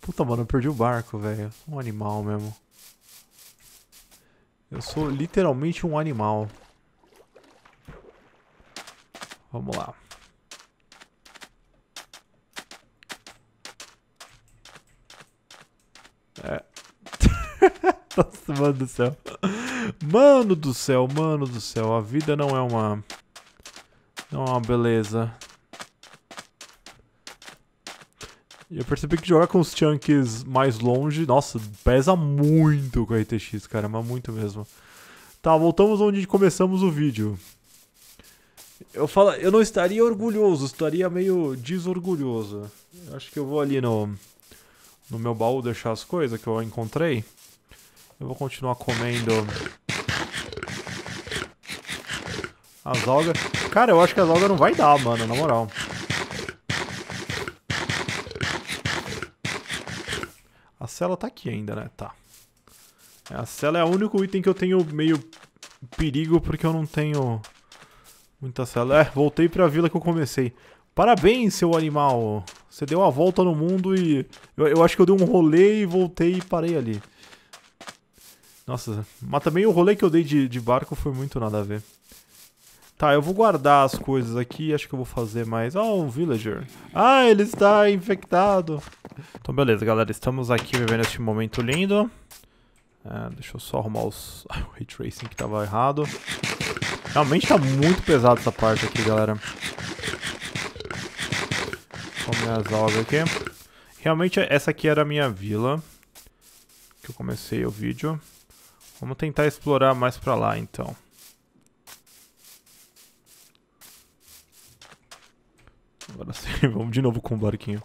Puta, mano, eu perdi o barco, velho. Um animal mesmo. Eu sou literalmente um animal. Vamos lá. É. <laughs> Nossa, mano do céu. Mano do céu, mano do céu. A vida não é uma... Não é uma beleza. Eu percebi que jogar com os chunks mais longe, nossa, pesa muito com a RTX, cara, mas muito mesmo. Tá, voltamos onde começamos o vídeo. Eu falo, eu não estaria orgulhoso, estaria meio desorgulhoso. Acho que eu vou ali no no meu baú deixar as coisas que eu encontrei. Eu vou continuar comendo as algas. Cara, eu acho que as algas não vai dar, mano, na moral. A cela tá aqui ainda, né? Tá. É, a cela é o único item que eu tenho meio perigo porque eu não tenho muita cela. É, voltei pra vila que eu comecei. Parabéns, seu animal. Você deu a volta no mundo e... Eu, eu acho que eu dei um rolê e voltei e parei ali. Nossa, mas também o rolê que eu dei de, de barco foi muito nada a ver. Tá, eu vou guardar as coisas aqui, acho que eu vou fazer mais... Ah, oh, um villager. Ah, ele está infectado. Então, beleza, galera, estamos aqui vivendo este momento lindo. Ah, deixa eu só arrumar os... Ah, <laughs> o Ray Tracing que tava errado. Realmente tá muito pesado essa parte aqui, galera. Vamos as algas aqui. Realmente, essa aqui era a minha vila. Que eu comecei o vídeo. Vamos tentar explorar mais pra lá, então. Agora sim, <laughs> vamos de novo com o barquinho.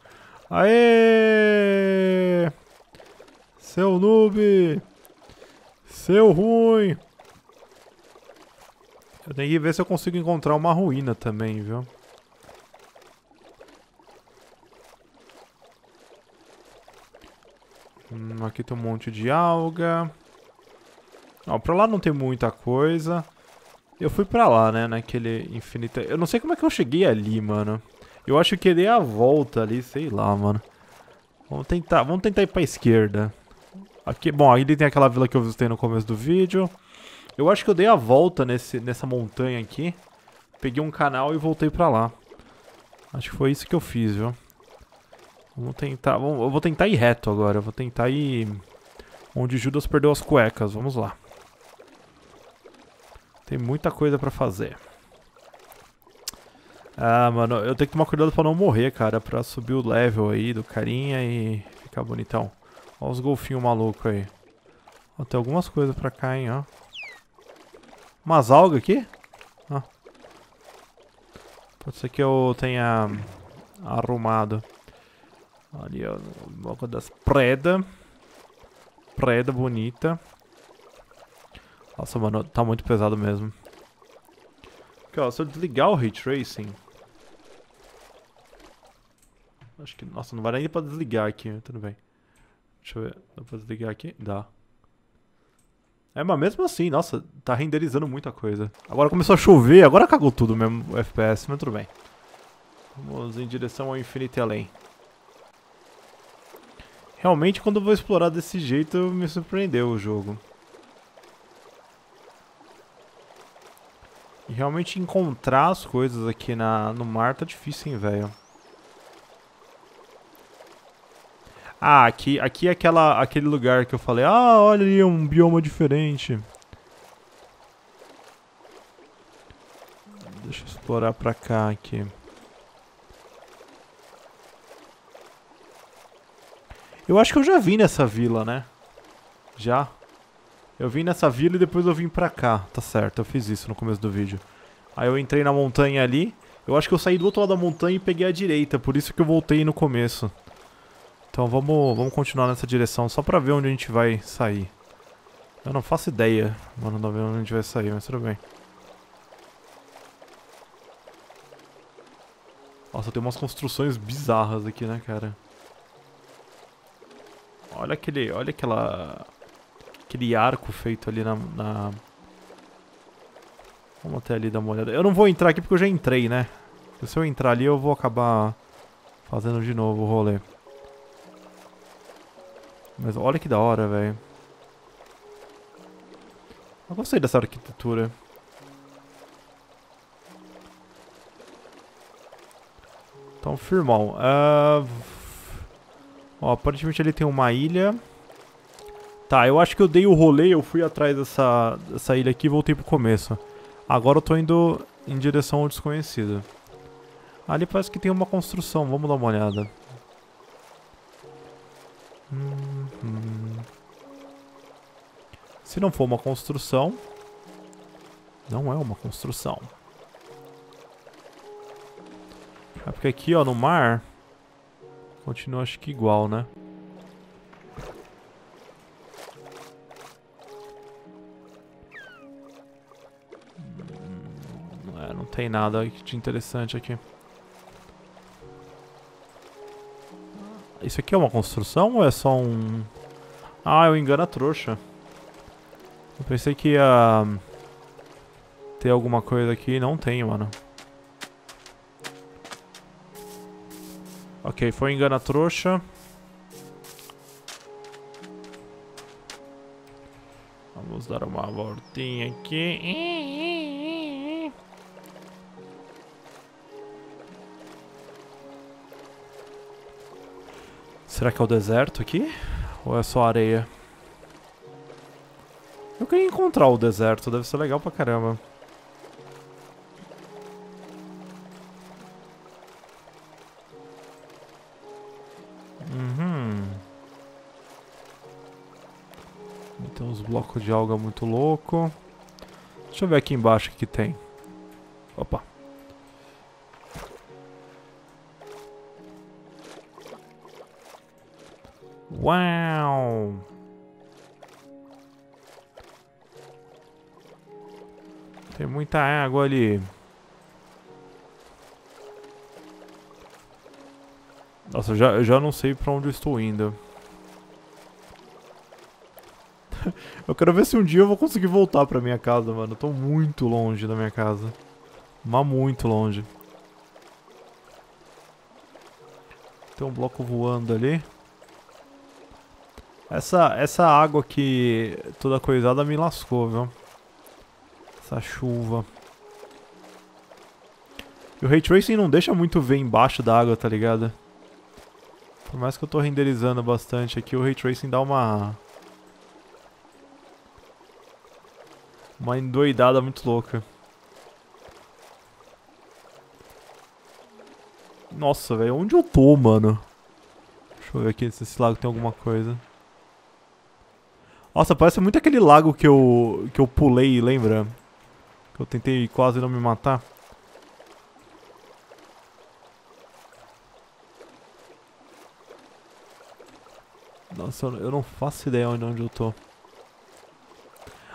Aê! Seu noob! Seu ruim! Eu tenho que ver se eu consigo encontrar uma ruína também, viu? Hum, aqui tem um monte de alga. Não, pra lá não tem muita coisa. Eu fui pra lá, né, naquele infinito... Eu não sei como é que eu cheguei ali, mano. Eu acho que dei a volta ali, sei lá, mano. Vamos tentar, vamos tentar ir pra esquerda. Aqui, bom, ali tem aquela vila que eu visitei no começo do vídeo. Eu acho que eu dei a volta nesse, nessa montanha aqui. Peguei um canal e voltei pra lá. Acho que foi isso que eu fiz, viu? Vamos tentar... Vamos, eu vou tentar ir reto agora. Eu vou tentar ir... Onde Judas perdeu as cuecas. Vamos lá. Tem muita coisa pra fazer. Ah, mano, eu tenho que tomar cuidado pra não morrer, cara. Pra subir o level aí do carinha e ficar bonitão. Olha os golfinhos malucos aí. Ó, tem algumas coisas pra cá, hein, ó. Umas algas aqui? Ó. Pode ser que eu tenha arrumado. Ali, ó, das preda. Preda bonita. Nossa, mano, tá muito pesado mesmo. Aqui, ó, se eu desligar o Ray Tracing... Acho que... Nossa, não vai nem pra desligar aqui, tudo bem. Deixa eu ver. Dá pra desligar aqui? Dá. É, mas mesmo assim, nossa, tá renderizando muita coisa. Agora começou a chover, agora cagou tudo mesmo o FPS, mas tudo bem. Vamos em direção ao infinito além. Realmente, quando eu vou explorar desse jeito, me surpreendeu o jogo. E realmente encontrar as coisas aqui na, no mar tá difícil, hein, velho. Ah, aqui, aqui é aquela, aquele lugar que eu falei. Ah, olha ali, é um bioma diferente. Deixa eu explorar pra cá aqui. Eu acho que eu já vim nessa vila, né? Já. Eu vim nessa vila e depois eu vim pra cá. Tá certo, eu fiz isso no começo do vídeo. Aí eu entrei na montanha ali. Eu acho que eu saí do outro lado da montanha e peguei a direita. Por isso que eu voltei no começo. Então vamos, vamos continuar nessa direção só pra ver onde a gente vai sair. Eu não faço ideia, mano, não ver onde a gente vai sair, mas tudo bem. Nossa, tem umas construções bizarras aqui, né, cara? Olha aquele... Olha aquela aquele arco feito ali na, na... Vamos até ali dar uma olhada. Eu não vou entrar aqui porque eu já entrei, né? Se eu entrar ali eu vou acabar fazendo de novo o rolê. Mas olha que da hora, velho. Eu gostei dessa arquitetura. Então, firmão. Uh... Ó, aparentemente ele tem uma ilha. Tá, eu acho que eu dei o rolê, eu fui atrás dessa, dessa ilha aqui e voltei pro começo. Agora eu tô indo em direção ao desconhecido. Ali parece que tem uma construção, vamos dar uma olhada. Hum, hum. Se não for uma construção... Não é uma construção. É porque aqui, ó, no mar... Continua acho que igual, né? tem nada de interessante aqui. Isso aqui é uma construção ou é só um... Ah, eu engano a trouxa. Eu pensei que ia... Ter alguma coisa aqui. Não tem, mano. Ok, foi engano a trouxa. Vamos dar uma voltinha aqui. Será que é o deserto aqui? Ou é só areia? Eu queria encontrar o deserto, deve ser legal pra caramba. Uhum. Então uns blocos de alga muito louco. Deixa eu ver aqui embaixo o que tem. Opa. Uau! Tem muita água ali. Nossa, eu já, eu já não sei pra onde eu estou indo. <laughs> eu quero ver se um dia eu vou conseguir voltar pra minha casa, mano. Eu tô muito longe da minha casa. Mas muito longe. Tem um bloco voando ali. Essa, essa água aqui toda coisada me lascou, viu? Essa chuva. E o Ray Tracing não deixa muito ver embaixo da água, tá ligado? Por mais que eu tô renderizando bastante aqui, o Ray Tracing dá uma... Uma endoidada muito louca. Nossa, velho, onde eu tô, mano? Deixa eu ver aqui se esse lago tem alguma coisa. Nossa, parece muito aquele lago que eu, que eu pulei, lembra? Que eu tentei quase não me matar. Nossa, eu não faço ideia de onde eu tô.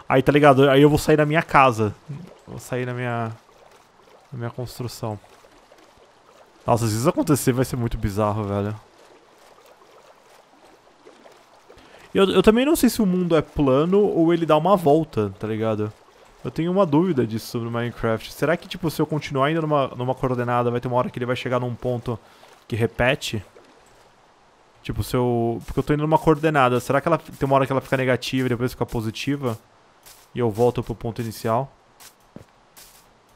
Aí, tá ligado? Aí eu vou sair da minha casa. Vou sair da minha... Da minha construção. Nossa, se isso acontecer vai ser muito bizarro, velho. Eu, eu também não sei se o mundo é plano ou ele dá uma volta, tá ligado? Eu tenho uma dúvida disso sobre Minecraft. Será que, tipo, se eu continuar ainda numa, numa coordenada, vai ter uma hora que ele vai chegar num ponto que repete? Tipo, se eu... Porque eu tô indo numa coordenada. Será que ela tem uma hora que ela fica negativa e depois fica positiva? E eu volto pro ponto inicial?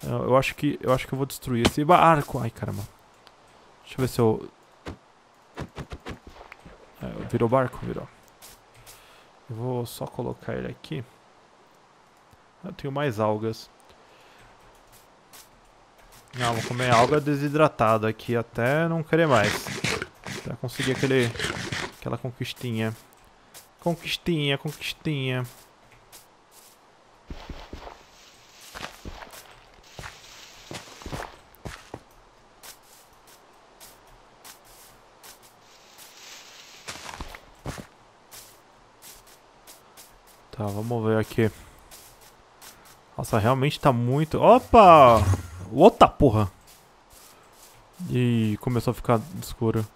Eu, eu acho que... Eu acho que eu vou destruir esse barco. Ai, caramba. Deixa eu ver se eu... É, virou barco? Virou. Eu vou só colocar ele aqui. Eu tenho mais algas. Não, vou comer alga desidratada aqui até não querer mais. Até conseguir aquele, aquela conquistinha. Conquistinha, conquistinha. Tá, vamos ver aqui. Nossa, realmente tá muito... Opa! Outra porra! E começou a ficar escuro.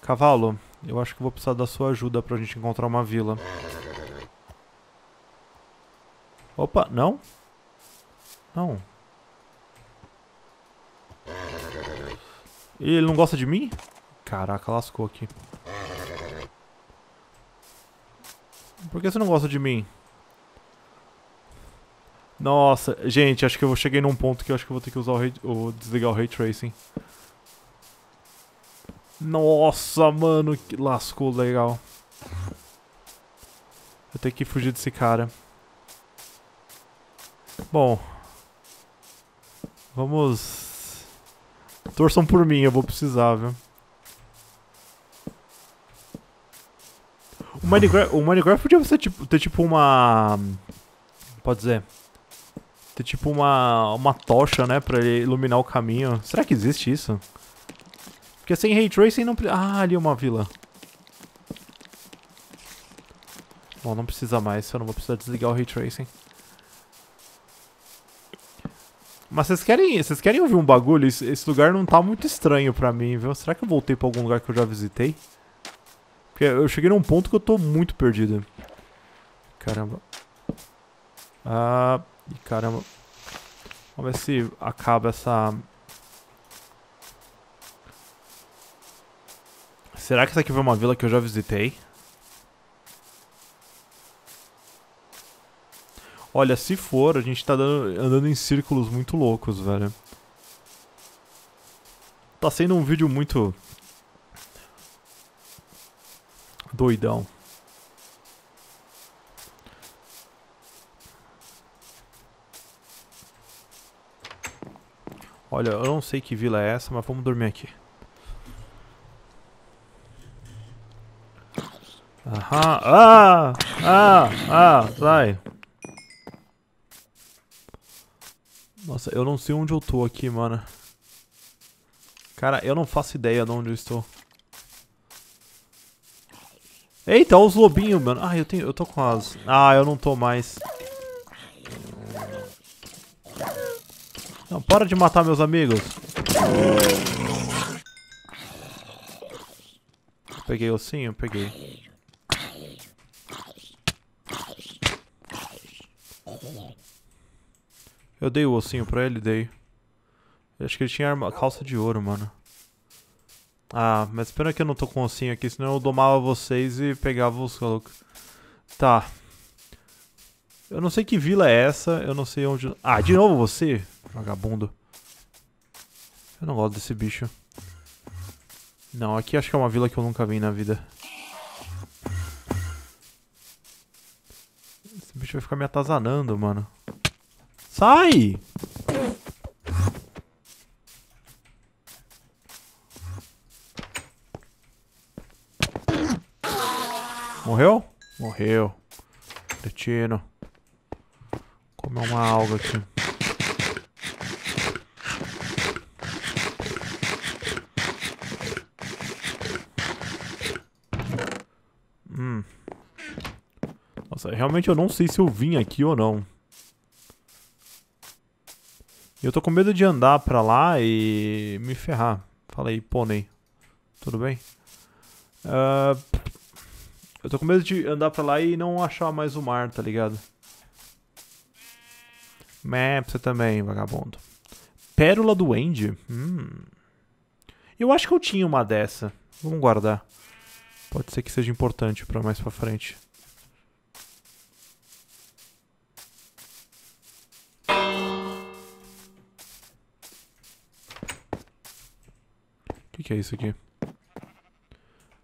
Cavalo, eu acho que vou precisar da sua ajuda pra gente encontrar uma vila. Opa, não? Não. ele não gosta de mim? Caraca, lascou aqui. Por que você não gosta de mim? Nossa, gente, acho que eu cheguei num ponto que eu acho que eu vou ter que usar o, ray, o desligar o Ray Tracing. Nossa, mano, que lascou legal. Eu tenho que fugir desse cara. Bom. Vamos... Torçam por mim, eu vou precisar, viu? O Minecraft, o Minecraft podia ser, tipo, ter tipo uma. Pode dizer. Ter tipo uma, uma tocha, né? Pra ele iluminar o caminho. Será que existe isso? Porque sem ray tracing não. Ah, ali uma vila. Bom, não precisa mais. Eu não vou precisar desligar o ray tracing. Mas vocês querem, vocês querem ouvir um bagulho? Esse, esse lugar não tá muito estranho pra mim, viu? Será que eu voltei pra algum lugar que eu já visitei? Porque eu cheguei num ponto que eu tô muito perdido. Caramba. Ah, caramba. Vamos ver se acaba essa... Será que essa aqui foi uma vila que eu já visitei? Olha, se for, a gente tá dando, andando em círculos muito loucos, velho. Tá sendo um vídeo muito doidão. Olha, eu não sei que vila é essa, mas vamos dormir aqui. Aham. Ah! Ah! Ah! sai. Nossa, eu não sei onde eu tô aqui, mano. Cara, eu não faço ideia de onde eu estou. Eita, os lobinhos, mano. Ah, eu tenho. Eu tô com as. Ah, eu não tô mais. Não, para de matar meus amigos. Peguei o ossinho, peguei. Eu dei o ossinho pra ele, dei. Eu acho que ele tinha calça de ouro, mano. Ah, mas espera que eu não tô com ossinho aqui, senão eu domava vocês e pegava os loucos. Tá. Eu não sei que vila é essa, eu não sei onde... Ah, de novo você, vagabundo. Eu não gosto desse bicho. Não, aqui acho que é uma vila que eu nunca vi na vida. Esse bicho vai ficar me atazanando, mano. Sai! Morreu? Morreu. Cretino. Comer uma alga aqui. Hum. Nossa, realmente eu não sei se eu vim aqui ou não. Eu tô com medo de andar pra lá e me ferrar. Falei, pônei. Tudo bem? Uh, eu tô com medo de andar pra lá e não achar mais o mar, tá ligado? Meh, você também, vagabundo. Pérola do End? Hum. Eu acho que eu tinha uma dessa. Vamos guardar. Pode ser que seja importante pra mais pra frente. O que, que é isso aqui?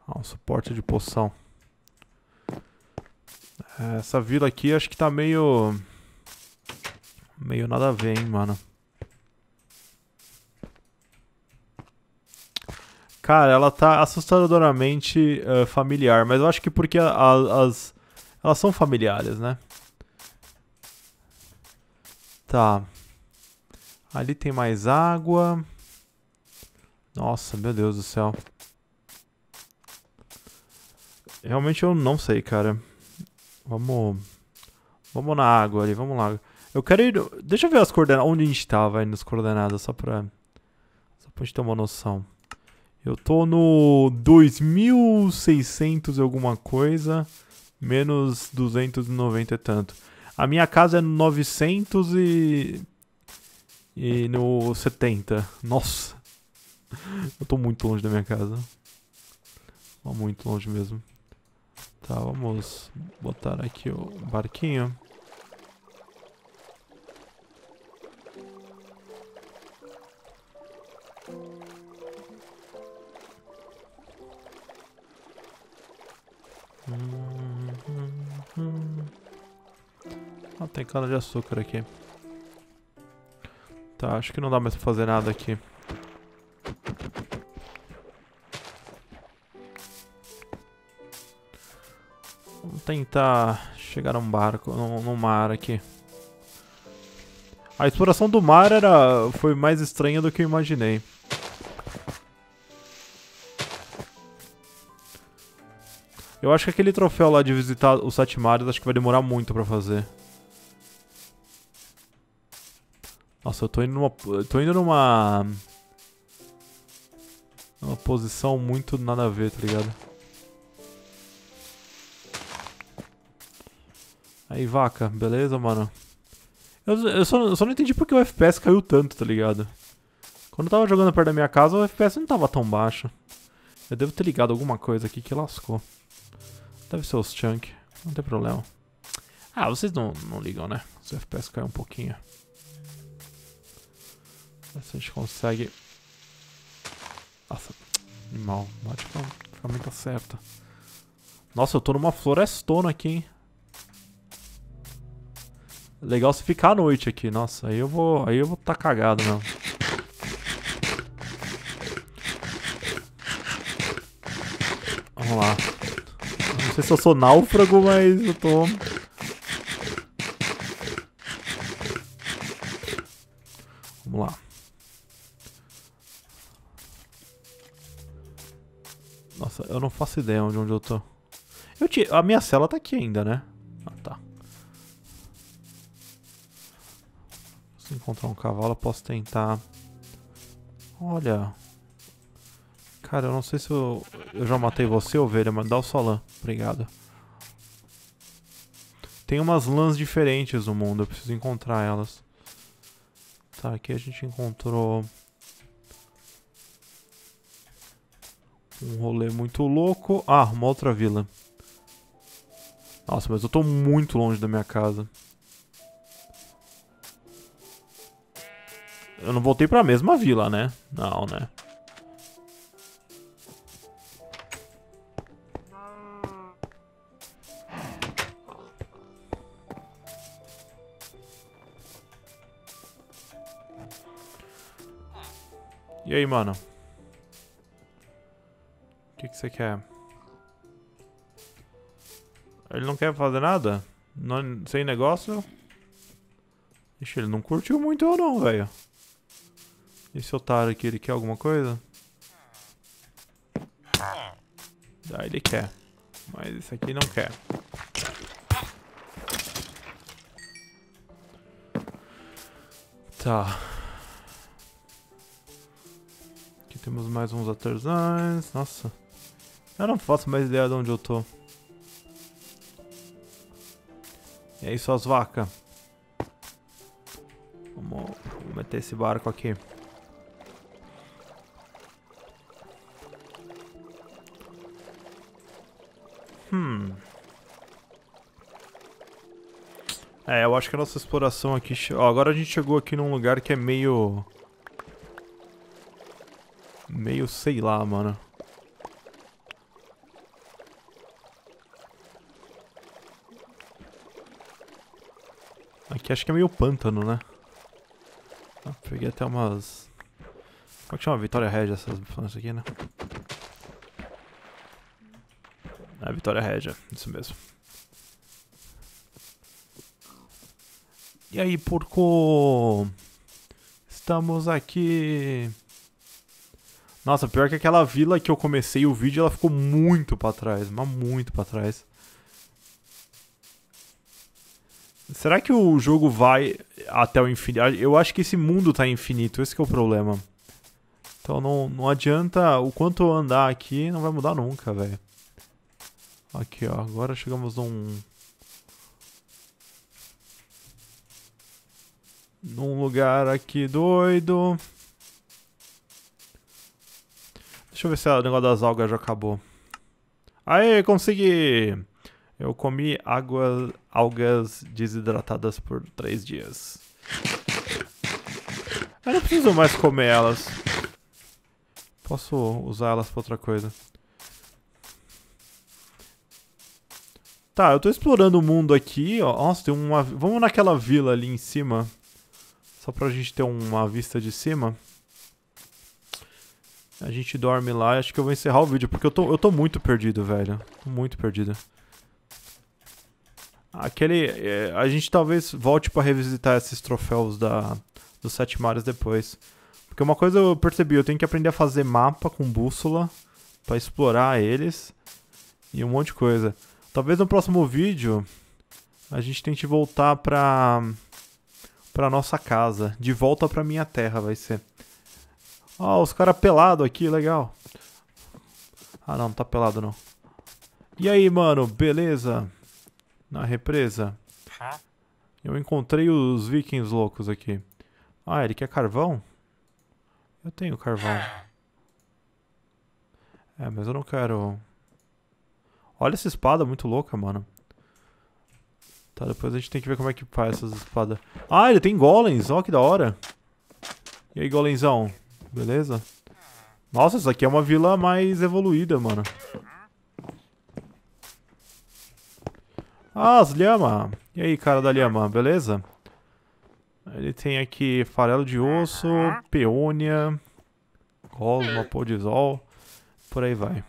Ah, um suporte de poção. É, essa vila aqui acho que tá meio... Meio nada a ver, hein, mano. Cara, ela tá assustadoramente uh, familiar, mas eu acho que porque a, a, as... Elas são familiares, né? Tá. Ali tem mais água. Nossa, meu Deus do céu. Realmente eu não sei, cara. Vamos. Vamos na água ali, vamos lá. Eu quero ir. Deixa eu ver as coordenadas. Onde a gente tá, vai, nas coordenadas, só pra. Só pra gente ter uma noção. Eu tô no 2600 e alguma coisa, menos 290 e tanto. A minha casa é no 900 e. E no 70. Nossa! <laughs> Eu tô muito longe da minha casa. Tá muito longe mesmo. Tá, vamos botar aqui o barquinho. Hum, hum, hum, ah, tem cana de açúcar aqui. Tá, acho que não dá mais pra fazer nada aqui. tentar chegar num barco, no mar aqui. A exploração do mar era foi mais estranha do que eu imaginei. Eu acho que aquele troféu lá de visitar os sete mares acho que vai demorar muito pra fazer. Nossa, eu tô indo numa... tô indo numa... Numa posição muito nada a ver, tá ligado? Aí, vaca, beleza, mano? Eu, eu, só, eu só não entendi porque o FPS caiu tanto, tá ligado? Quando eu tava jogando perto da minha casa, o FPS não tava tão baixo. Eu devo ter ligado alguma coisa aqui que lascou. Deve ser os chunk, não tem problema. Ah, vocês não, não ligam, né? Se o FPS cair um pouquinho. Se a gente consegue... Nossa, animal. Bate com a ferramenta certa. Nossa, eu tô numa florestona aqui, hein? Legal se ficar à noite aqui, nossa, aí eu vou, aí eu vou tá cagado mesmo. Vamos lá. Não sei se eu sou náufrago, mas eu tô... Vamos lá. Nossa, eu não faço ideia de onde eu tô. Eu te... A minha cela tá aqui ainda, né? encontrar um cavalo, eu posso tentar... Olha... Cara, eu não sei se eu, eu já matei você, ovelha, mas dá o sua lã. Obrigado. Tem umas lãs diferentes no mundo, eu preciso encontrar elas. Tá, aqui a gente encontrou... Um rolê muito louco. Ah, uma outra vila. Nossa, mas eu tô muito longe da minha casa. Eu não voltei pra mesma vila, né? Não, né? E aí, mano? O que, que você quer? Ele não quer fazer nada? Não, sem negócio? Ixi, ele não curtiu muito eu não, velho. Esse otário aqui, ele quer alguma coisa? Ah, ele quer. Mas esse aqui não quer. Tá. Aqui temos mais uns artesãos. Nossa. Eu não faço mais ideia de onde eu tô. E aí, suas vacas. vamos meter esse barco aqui. É, eu acho que a nossa exploração aqui... Ó, agora a gente chegou aqui num lugar que é meio... Meio sei lá, mano. Aqui acho que é meio pântano, né? Ah, peguei até umas... Como é que chama? Vitória Regia, essas plantas aqui, né? É, Vitória Regia, isso mesmo. E aí, porco? Estamos aqui. Nossa, pior que aquela vila que eu comecei o vídeo, ela ficou muito para trás, mas muito para trás. Será que o jogo vai até o infinito? Ah, eu acho que esse mundo tá infinito, esse é o problema. Então não, não adianta o quanto eu andar aqui, não vai mudar nunca, velho. Aqui, ó, agora chegamos num num lugar aqui doido. Deixa eu ver se o negócio das algas já acabou. aí consegui! Eu comi água, algas desidratadas por três dias. Eu não preciso mais comer elas. Posso usar elas pra outra coisa. Tá, eu tô explorando o mundo aqui. Ó. Nossa, tem uma... Vamos naquela vila ali em cima. Só para a gente ter uma vista de cima. A gente dorme lá. Acho que eu vou encerrar o vídeo, porque eu tô, eu tô muito perdido, velho. Tô muito perdido. Aquele... É, a gente talvez volte para revisitar esses troféus da, dos Sete Mares depois. Porque uma coisa eu percebi, eu tenho que aprender a fazer mapa com bússola para explorar eles e um monte de coisa. Talvez no próximo vídeo a gente tente voltar pra para nossa casa, de volta para minha terra vai ser. Ó, oh, os caras pelado aqui, legal. Ah, não, não tá pelado não. E aí, mano, beleza? Na represa. Eu encontrei os vikings loucos aqui. Ah, ele quer carvão? Eu tenho carvão. É, mas eu não quero... Olha essa espada muito louca, mano. Tá, depois a gente tem que ver como é que faz essas espadas. Ah, ele tem golems, ó que da hora. E aí, golemzão, beleza? Nossa, isso aqui é uma vila mais evoluída, mano. Ah, as lhama. E aí, cara da lhama, beleza? Ele tem aqui farelo de osso, peônia, cosmo, podizol, por aí vai.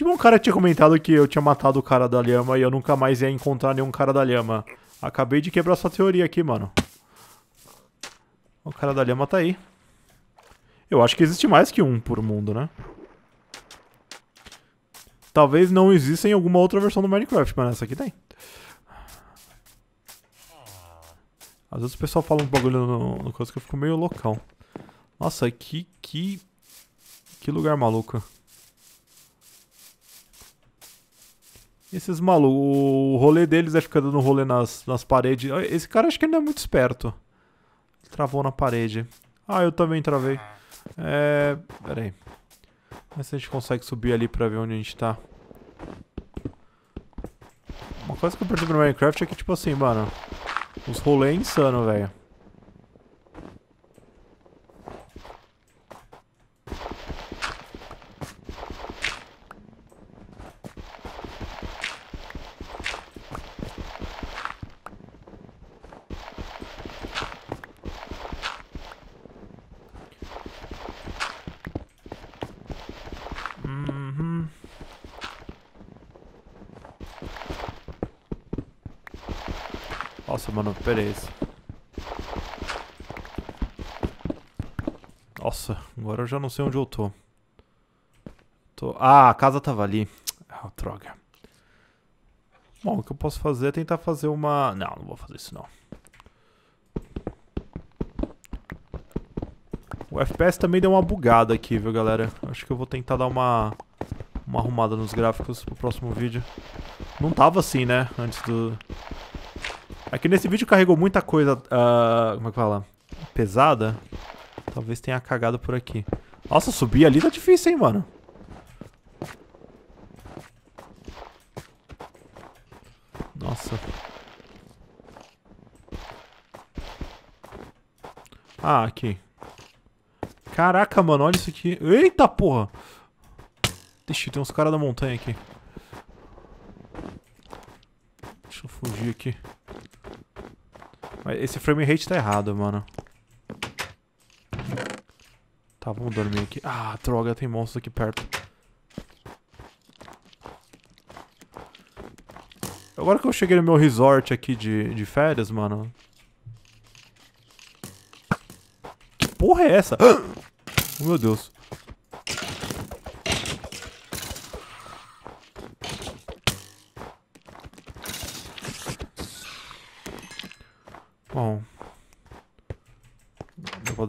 Tipo, um cara tinha comentado que eu tinha matado o cara da lhama e eu nunca mais ia encontrar nenhum cara da lhama. Acabei de quebrar sua teoria aqui, mano. O cara da lhama tá aí. Eu acho que existe mais que um por mundo, né? Talvez não exista em alguma outra versão do Minecraft, mas essa aqui tem. Às vezes o pessoal fala um bagulho no, no coisa que eu fico meio loucão. Nossa, que, que, que lugar maluco. Esses malucos, o rolê deles é ficar dando rolê nas, nas paredes. Ah, esse cara acho que ele é muito esperto. Travou na parede. Ah, eu também travei. É. Pera aí. Mas se a gente consegue subir ali pra ver onde a gente tá. Uma coisa que eu percebo no Minecraft é que, tipo assim, mano. Os rolês é insano, velho. Nossa, agora eu já não sei onde eu tô. tô... Ah, a casa tava ali. Ah, droga. Bom, o que eu posso fazer é tentar fazer uma... Não, não vou fazer isso não. O FPS também deu uma bugada aqui, viu, galera? Acho que eu vou tentar dar uma, uma arrumada nos gráficos pro próximo vídeo. Não tava assim, né? Antes do, Aqui é nesse vídeo carregou muita coisa, uh, como é que fala? Pesada. Talvez tenha cagado por aqui. Nossa, subir ali tá difícil, hein, mano. Nossa. Ah, aqui. Caraca, mano, olha isso aqui. Eita, porra. Deixa, tem uns caras da montanha aqui. Deixa eu fugir aqui. Mas esse frame rate tá errado, mano. Tá, vamos dormir aqui. Ah, droga, tem monstros aqui perto. Agora que eu cheguei no meu resort aqui de, de férias, mano. Que porra é essa? <gasps> Oh, meu Deus.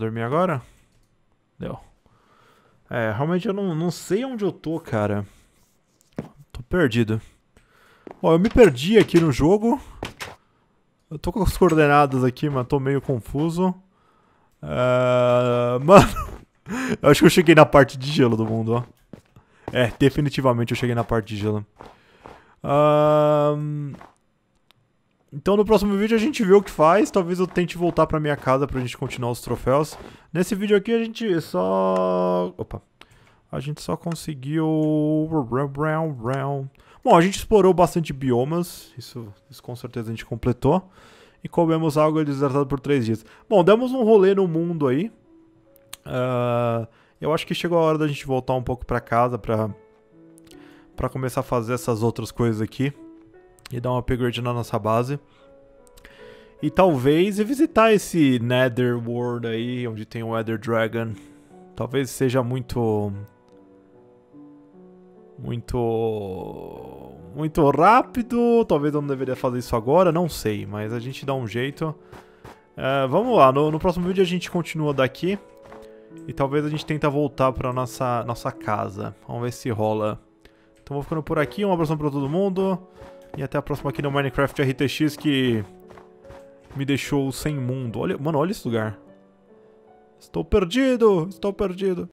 dormir agora? Deu. É, realmente eu não, não sei onde eu tô, cara. Tô perdido. Ó, eu me perdi aqui no jogo. Eu tô com as coordenadas aqui, mas tô meio confuso. Uh, <laughs> mano, eu acho que eu cheguei na parte de gelo do mundo, ó. É, definitivamente eu cheguei na parte de gelo. Ahn... Uh, então no próximo vídeo a gente vê o que faz, talvez eu tente voltar pra minha casa pra gente continuar os troféus. Nesse vídeo aqui a gente só... Opa. A gente só conseguiu... Bom, a gente explorou bastante biomas, isso, isso com certeza a gente completou. E comemos algo desertado por três dias. Bom, demos um rolê no mundo aí. Uh, eu acho que chegou a hora da gente voltar um pouco pra casa pra, pra começar a fazer essas outras coisas aqui e dar um upgrade na nossa base. E talvez visitar esse Nether World aí, onde tem o Nether Dragon. Talvez seja muito... Muito... Muito rápido, talvez eu não deveria fazer isso agora, não sei, mas a gente dá um jeito. É, vamos lá, no, no, próximo vídeo a gente continua daqui. E talvez a gente tenta voltar pra nossa, nossa casa. Vamos ver se rola. Então vou ficando por aqui, um abração pra todo mundo. E até a próxima aqui no Minecraft RTX que me deixou sem mundo. Olha, mano, olha esse lugar. Estou perdido, estou perdido.